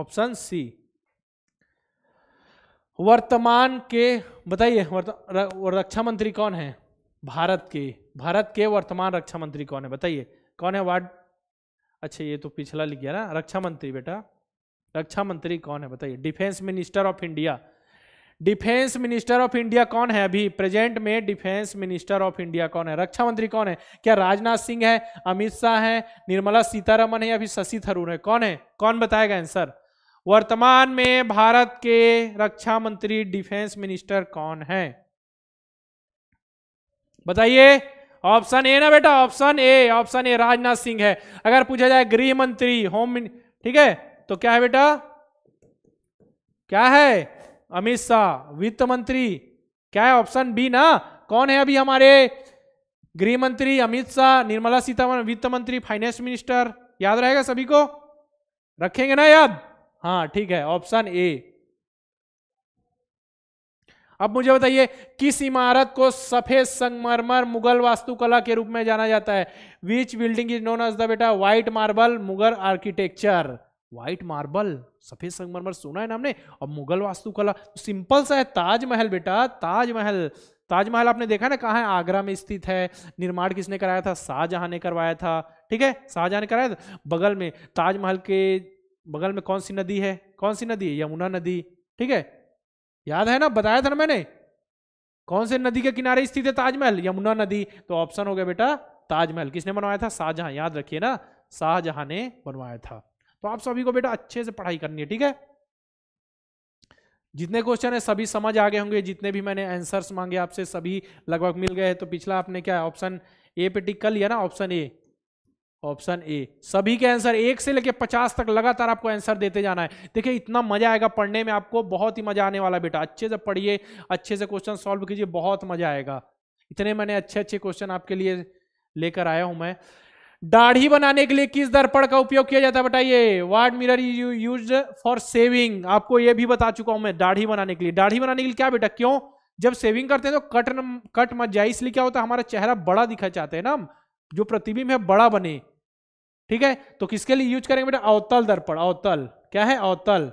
ऑप्शन सी वर्तमान के बताइए रक्षा मंत्री कौन है भारत के भारत के वर्तमान रक्षा मंत्री कौन है बताइए कौन है वार्ड अच्छा ये तो पिछला लिख गया ना रक्षा मंत्री बेटा रक्षा मंत्री कौन है बताइए defence minister of India defence minister of India कौन है अभी प्रेजेंट में डिफेंस मिनिस्टर ऑफ इंडिया कौन है रक्षा मंत्री कौन है क्या राजनाथ सिंह है अमित शाह है निर्मला सीतारमन है या फिर शशि थरूर है कौन है कौन बताएगा आंसर वर्तमान में भारत के रक्षा मंत्री डिफेंस मिनिस्टर कौन है बताइए ऑप्शन ए ना बेटा option A option A Rajnath Singh है अगर पूछा जाए गृह मंत्री होम ठीक है तो क्या है बेटा क्या है अमित शाह वित्त मंत्री क्या है ऑप्शन बी ना कौन है अभी हमारे गृह मंत्री अमित शाह निर्मला सीतारमन वित्त मंत्री फाइनेंस मिनिस्टर याद रहेगा सभी को रखेंगे ना याद हाँ ठीक है ऑप्शन ए अब मुझे बताइए किस इमारत को सफेद संगमरमर मुगल वास्तुकला के रूप में जाना जाता है which building is known as the बेटा white marble Mughal architecture white marble सफेद संगमरमर सुना है ना हमने और मुगल वास्तुकला सिंपल तो सा है ताजमहल बेटा ताजमहल ताजमहल आपने देखा ना कहा है आगरा में स्थित है निर्माण किसने कराया था शाहजहां ने करवाया था ठीक है शाहजहां ने कराया था बगल में ताजमहल के बगल में कौन सी नदी है कौन सी नदी है यमुना नदी ठीक है याद है ना बताया था ना मैंने कौन से नदी के किनारे स्थित है ताजमहल यमुना नदी तो ऑप्शन हो गया बेटा ताजमहल किसने बनवाया था शाहजहां याद रखिए ना शाहजहां ने बनवाया था तो आप सभी को बेटा अच्छे से पढ़ाई करनी है ठीक है जितने क्वेश्चन है सभी समझ आ गए होंगे जितने भी मैंने आंसर्स मांगे आपसे सभी लगभग मिल गए तो पिछला आपने क्या ऑप्शन ए पे टिक कर लिया ना ऑप्शन ए ऑप्शन ए सभी के आंसर एक से लेकर पचास तक लगातार आपको आंसर देते जाना है देखिए इतना मजा आएगा पढ़ने में आपको बहुत ही मजा आने वाला बेटा अच्छे से पढ़िए अच्छे से क्वेश्चन सॉल्व कीजिए बहुत मजा आएगा इतने मैंने अच्छे अच्छे क्वेश्चन आपके लिए लेकर आया हूं मैं दाढ़ी बनाने के लिए किस दर्पण का उपयोग किया जाता है बताइए ward mirror use for saving आपको यह भी बता चुका हूं मैं दाढ़ी बनाने के लिए दाढ़ी बनाने के लिए क्या बेटा क्यों जब सेविंग करते हैं तो कट न, कट मत जाए इसलिए क्या होता है हमारा चेहरा बड़ा दिखा चाहते हैं ना हम जो प्रतिबिंब है बड़ा बने ठीक है तो किसके लिए यूज करेंगे बेटा अवतल दर्पण अवतल क्या है अवतल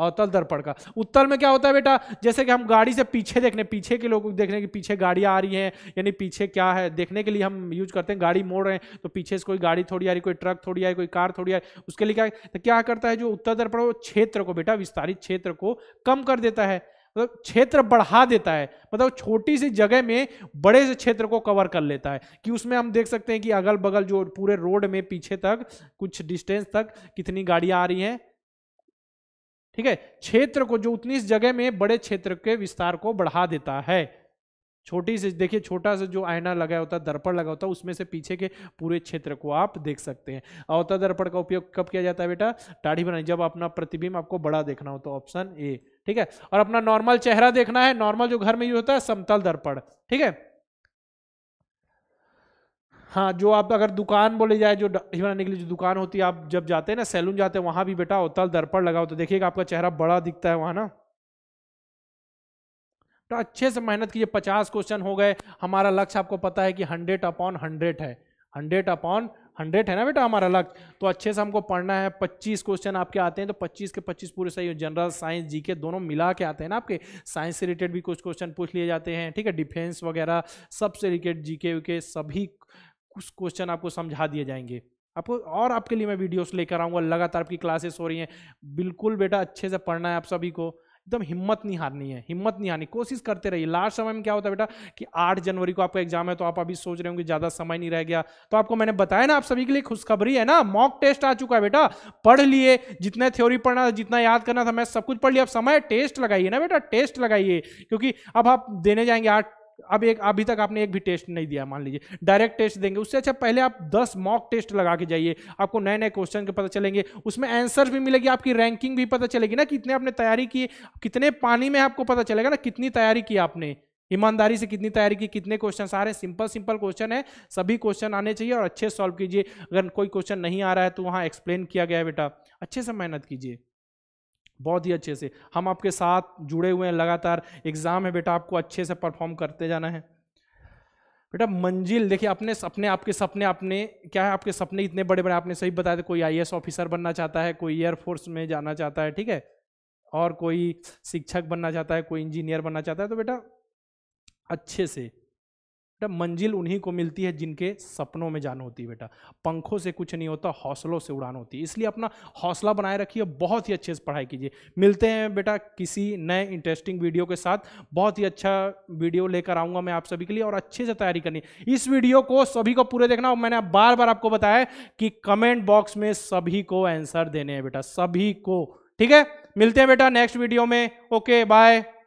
अवतल दर्पण का उत्तल में क्या होता है बेटा जैसे कि हम गाड़ी से पीछे देखने पीछे के लोग देखने के पीछे गाड़ियाँ आ रही हैं यानी पीछे क्या है देखने के लिए हम यूज करते हैं गाड़ी मोड़ रहे हैं तो पीछे से कोई गाड़ी थोड़ी आ रही कोई ट्रक थोड़ी आ रही कोई कार थोड़ी आई उसके लिए क्या तो क्या करता है जो उत्तर दर्पण वो क्षेत्र को बेटा विस्तारित क्षेत्र को कम कर देता है मतलब क्षेत्र बढ़ा देता है मतलब छोटी सी जगह में बड़े से क्षेत्र को कवर कर लेता है कि उसमें हम देख सकते हैं कि अगल बगल जो पूरे रोड में पीछे तक कुछ डिस्टेंस तक कितनी गाड़ियां आ रही हैं ठीक है क्षेत्र को जो उतनी इस जगह में बड़े क्षेत्र के विस्तार को बढ़ा देता है छोटी से देखिए छोटा सा जो आयना लगा होता है दर्पण लगा होता है उसमें से पीछे के पूरे क्षेत्र को आप देख सकते हैं अवतर दर्पण का उपयोग कब किया जाता है बेटा टाढ़ी बनाने जब अपना प्रतिबिंब आपको बड़ा देखना हो तो ऑप्शन ए ठीक है और अपना नॉर्मल चेहरा देखना है नॉर्मल जो घर में यूज होता है समतल दर्पण ठीक है हाँ जो आप अगर दुकान बोले जाए जो बनाने के लिए जो दुकान होती है आप जब जाते हैं ना सैलून जाते हैं वहाँ भी बेटा होता है दर्पण लगा होता तो देखिएगा आपका चेहरा बड़ा दिखता है वहाँ ना तो अच्छे से मेहनत कीजिए पचास क्वेश्चन हो गए हमारा लक्ष्य आपको पता है कि हंड्रेड अपॉन हंड्रेड है हंड्रेड अपॉन हंड्रेड है ना बेटा हमारा लक्ष्य तो अच्छे से हमको पढ़ना है पच्चीस क्वेश्चन आपके आते हैं तो पच्चीस के पच्चीस पूरे सही हो जनरल साइंस जी के दोनों मिला के आते हैं ना आपके साइंस से रिलेटेड भी कुछ क्वेश्चन पूछ लिए जाते हैं ठीक है डिफेंस वगैरह सबसे रिलेटेड जी के सभी कुछ क्वेश्चन आपको समझा दिए जाएंगे आपको और आपके लिए मैं वीडियोस लेकर आऊँगा लगातार आपकी क्लासेस हो रही हैं बिल्कुल बेटा अच्छे से पढ़ना है आप सभी को एकदम हिम्मत नहीं हारनी है हिम्मत नहीं हारनी कोशिश करते रहिए लास्ट समय में क्या होता है बेटा कि 8 जनवरी को आपका एग्जाम है तो आप अभी सोच रहे होंगे ज़्यादा समय नहीं रह गया तो आपको मैंने बताया ना आप सभी के लिए खुशखबरी है ना मॉक टेस्ट आ चुका है बेटा पढ़ लिए जितने थ्योरी पढ़ना था जितना याद करना था मैं सब कुछ पढ़ लिया अब समय टेस्ट लगाइए ना बेटा टेस्ट लगाइए क्योंकि अब आप देने जाएंगे आठ अब एक अभी तक आपने एक भी टेस्ट नहीं दिया मान लीजिए डायरेक्ट टेस्ट देंगे उससे अच्छा पहले आप दस मॉक टेस्ट लगा के जाइए आपको नए नए क्वेश्चन के पता चलेंगे उसमें आंसर भी मिलेगी आपकी रैंकिंग भी पता चलेगी ना कितने आपने तैयारी की कितने पानी में आपको पता चलेगा ना कितनी तैयारी की आपने ईमानदारी से कितनी तैयारी की कितने क्वेश्चन आ रहे हैं सिंपल सिंपल क्वेश्चन है सभी क्वेश्चन आने चाहिए और अच्छे सॉल्व कीजिए अगर कोई क्वेश्चन नहीं आ रहा है तो वहाँ एक्सप्लेन किया गया है बेटा अच्छे से मेहनत कीजिए बहुत ही अच्छे से हम आपके साथ जुड़े हुए हैं लगातार एग्ज़ाम है बेटा आपको अच्छे से परफॉर्म करते जाना है बेटा मंजिल देखिए अपने सपने आपके सपने अपने क्या है आपके सपने इतने बड़े बड़े आपने सही बताया था कोई आई ऑफिसर बनना चाहता है कोई एयरफोर्स में जाना चाहता है ठीक है और कोई शिक्षक बनना चाहता है कोई इंजीनियर बनना चाहता है तो बेटा अच्छे से बेटा मंजिल उन्हीं को मिलती है जिनके सपनों में जान होती है बेटा पंखों से कुछ नहीं होता हौसलों से उड़ान होती है इसलिए अपना हौसला बनाए रखिए बहुत ही अच्छे से पढ़ाई कीजिए मिलते हैं बेटा किसी नए इंटरेस्टिंग वीडियो के साथ बहुत ही अच्छा वीडियो लेकर आऊँगा मैं आप सभी के लिए और अच्छे से तैयारी करनी इस वीडियो को सभी को पूरे देखना और मैंने बार बार आपको बताया कि कमेंट बॉक्स में सभी को आंसर देने हैं बेटा सभी को ठीक है मिलते हैं बेटा नेक्स्ट वीडियो में ओके बाय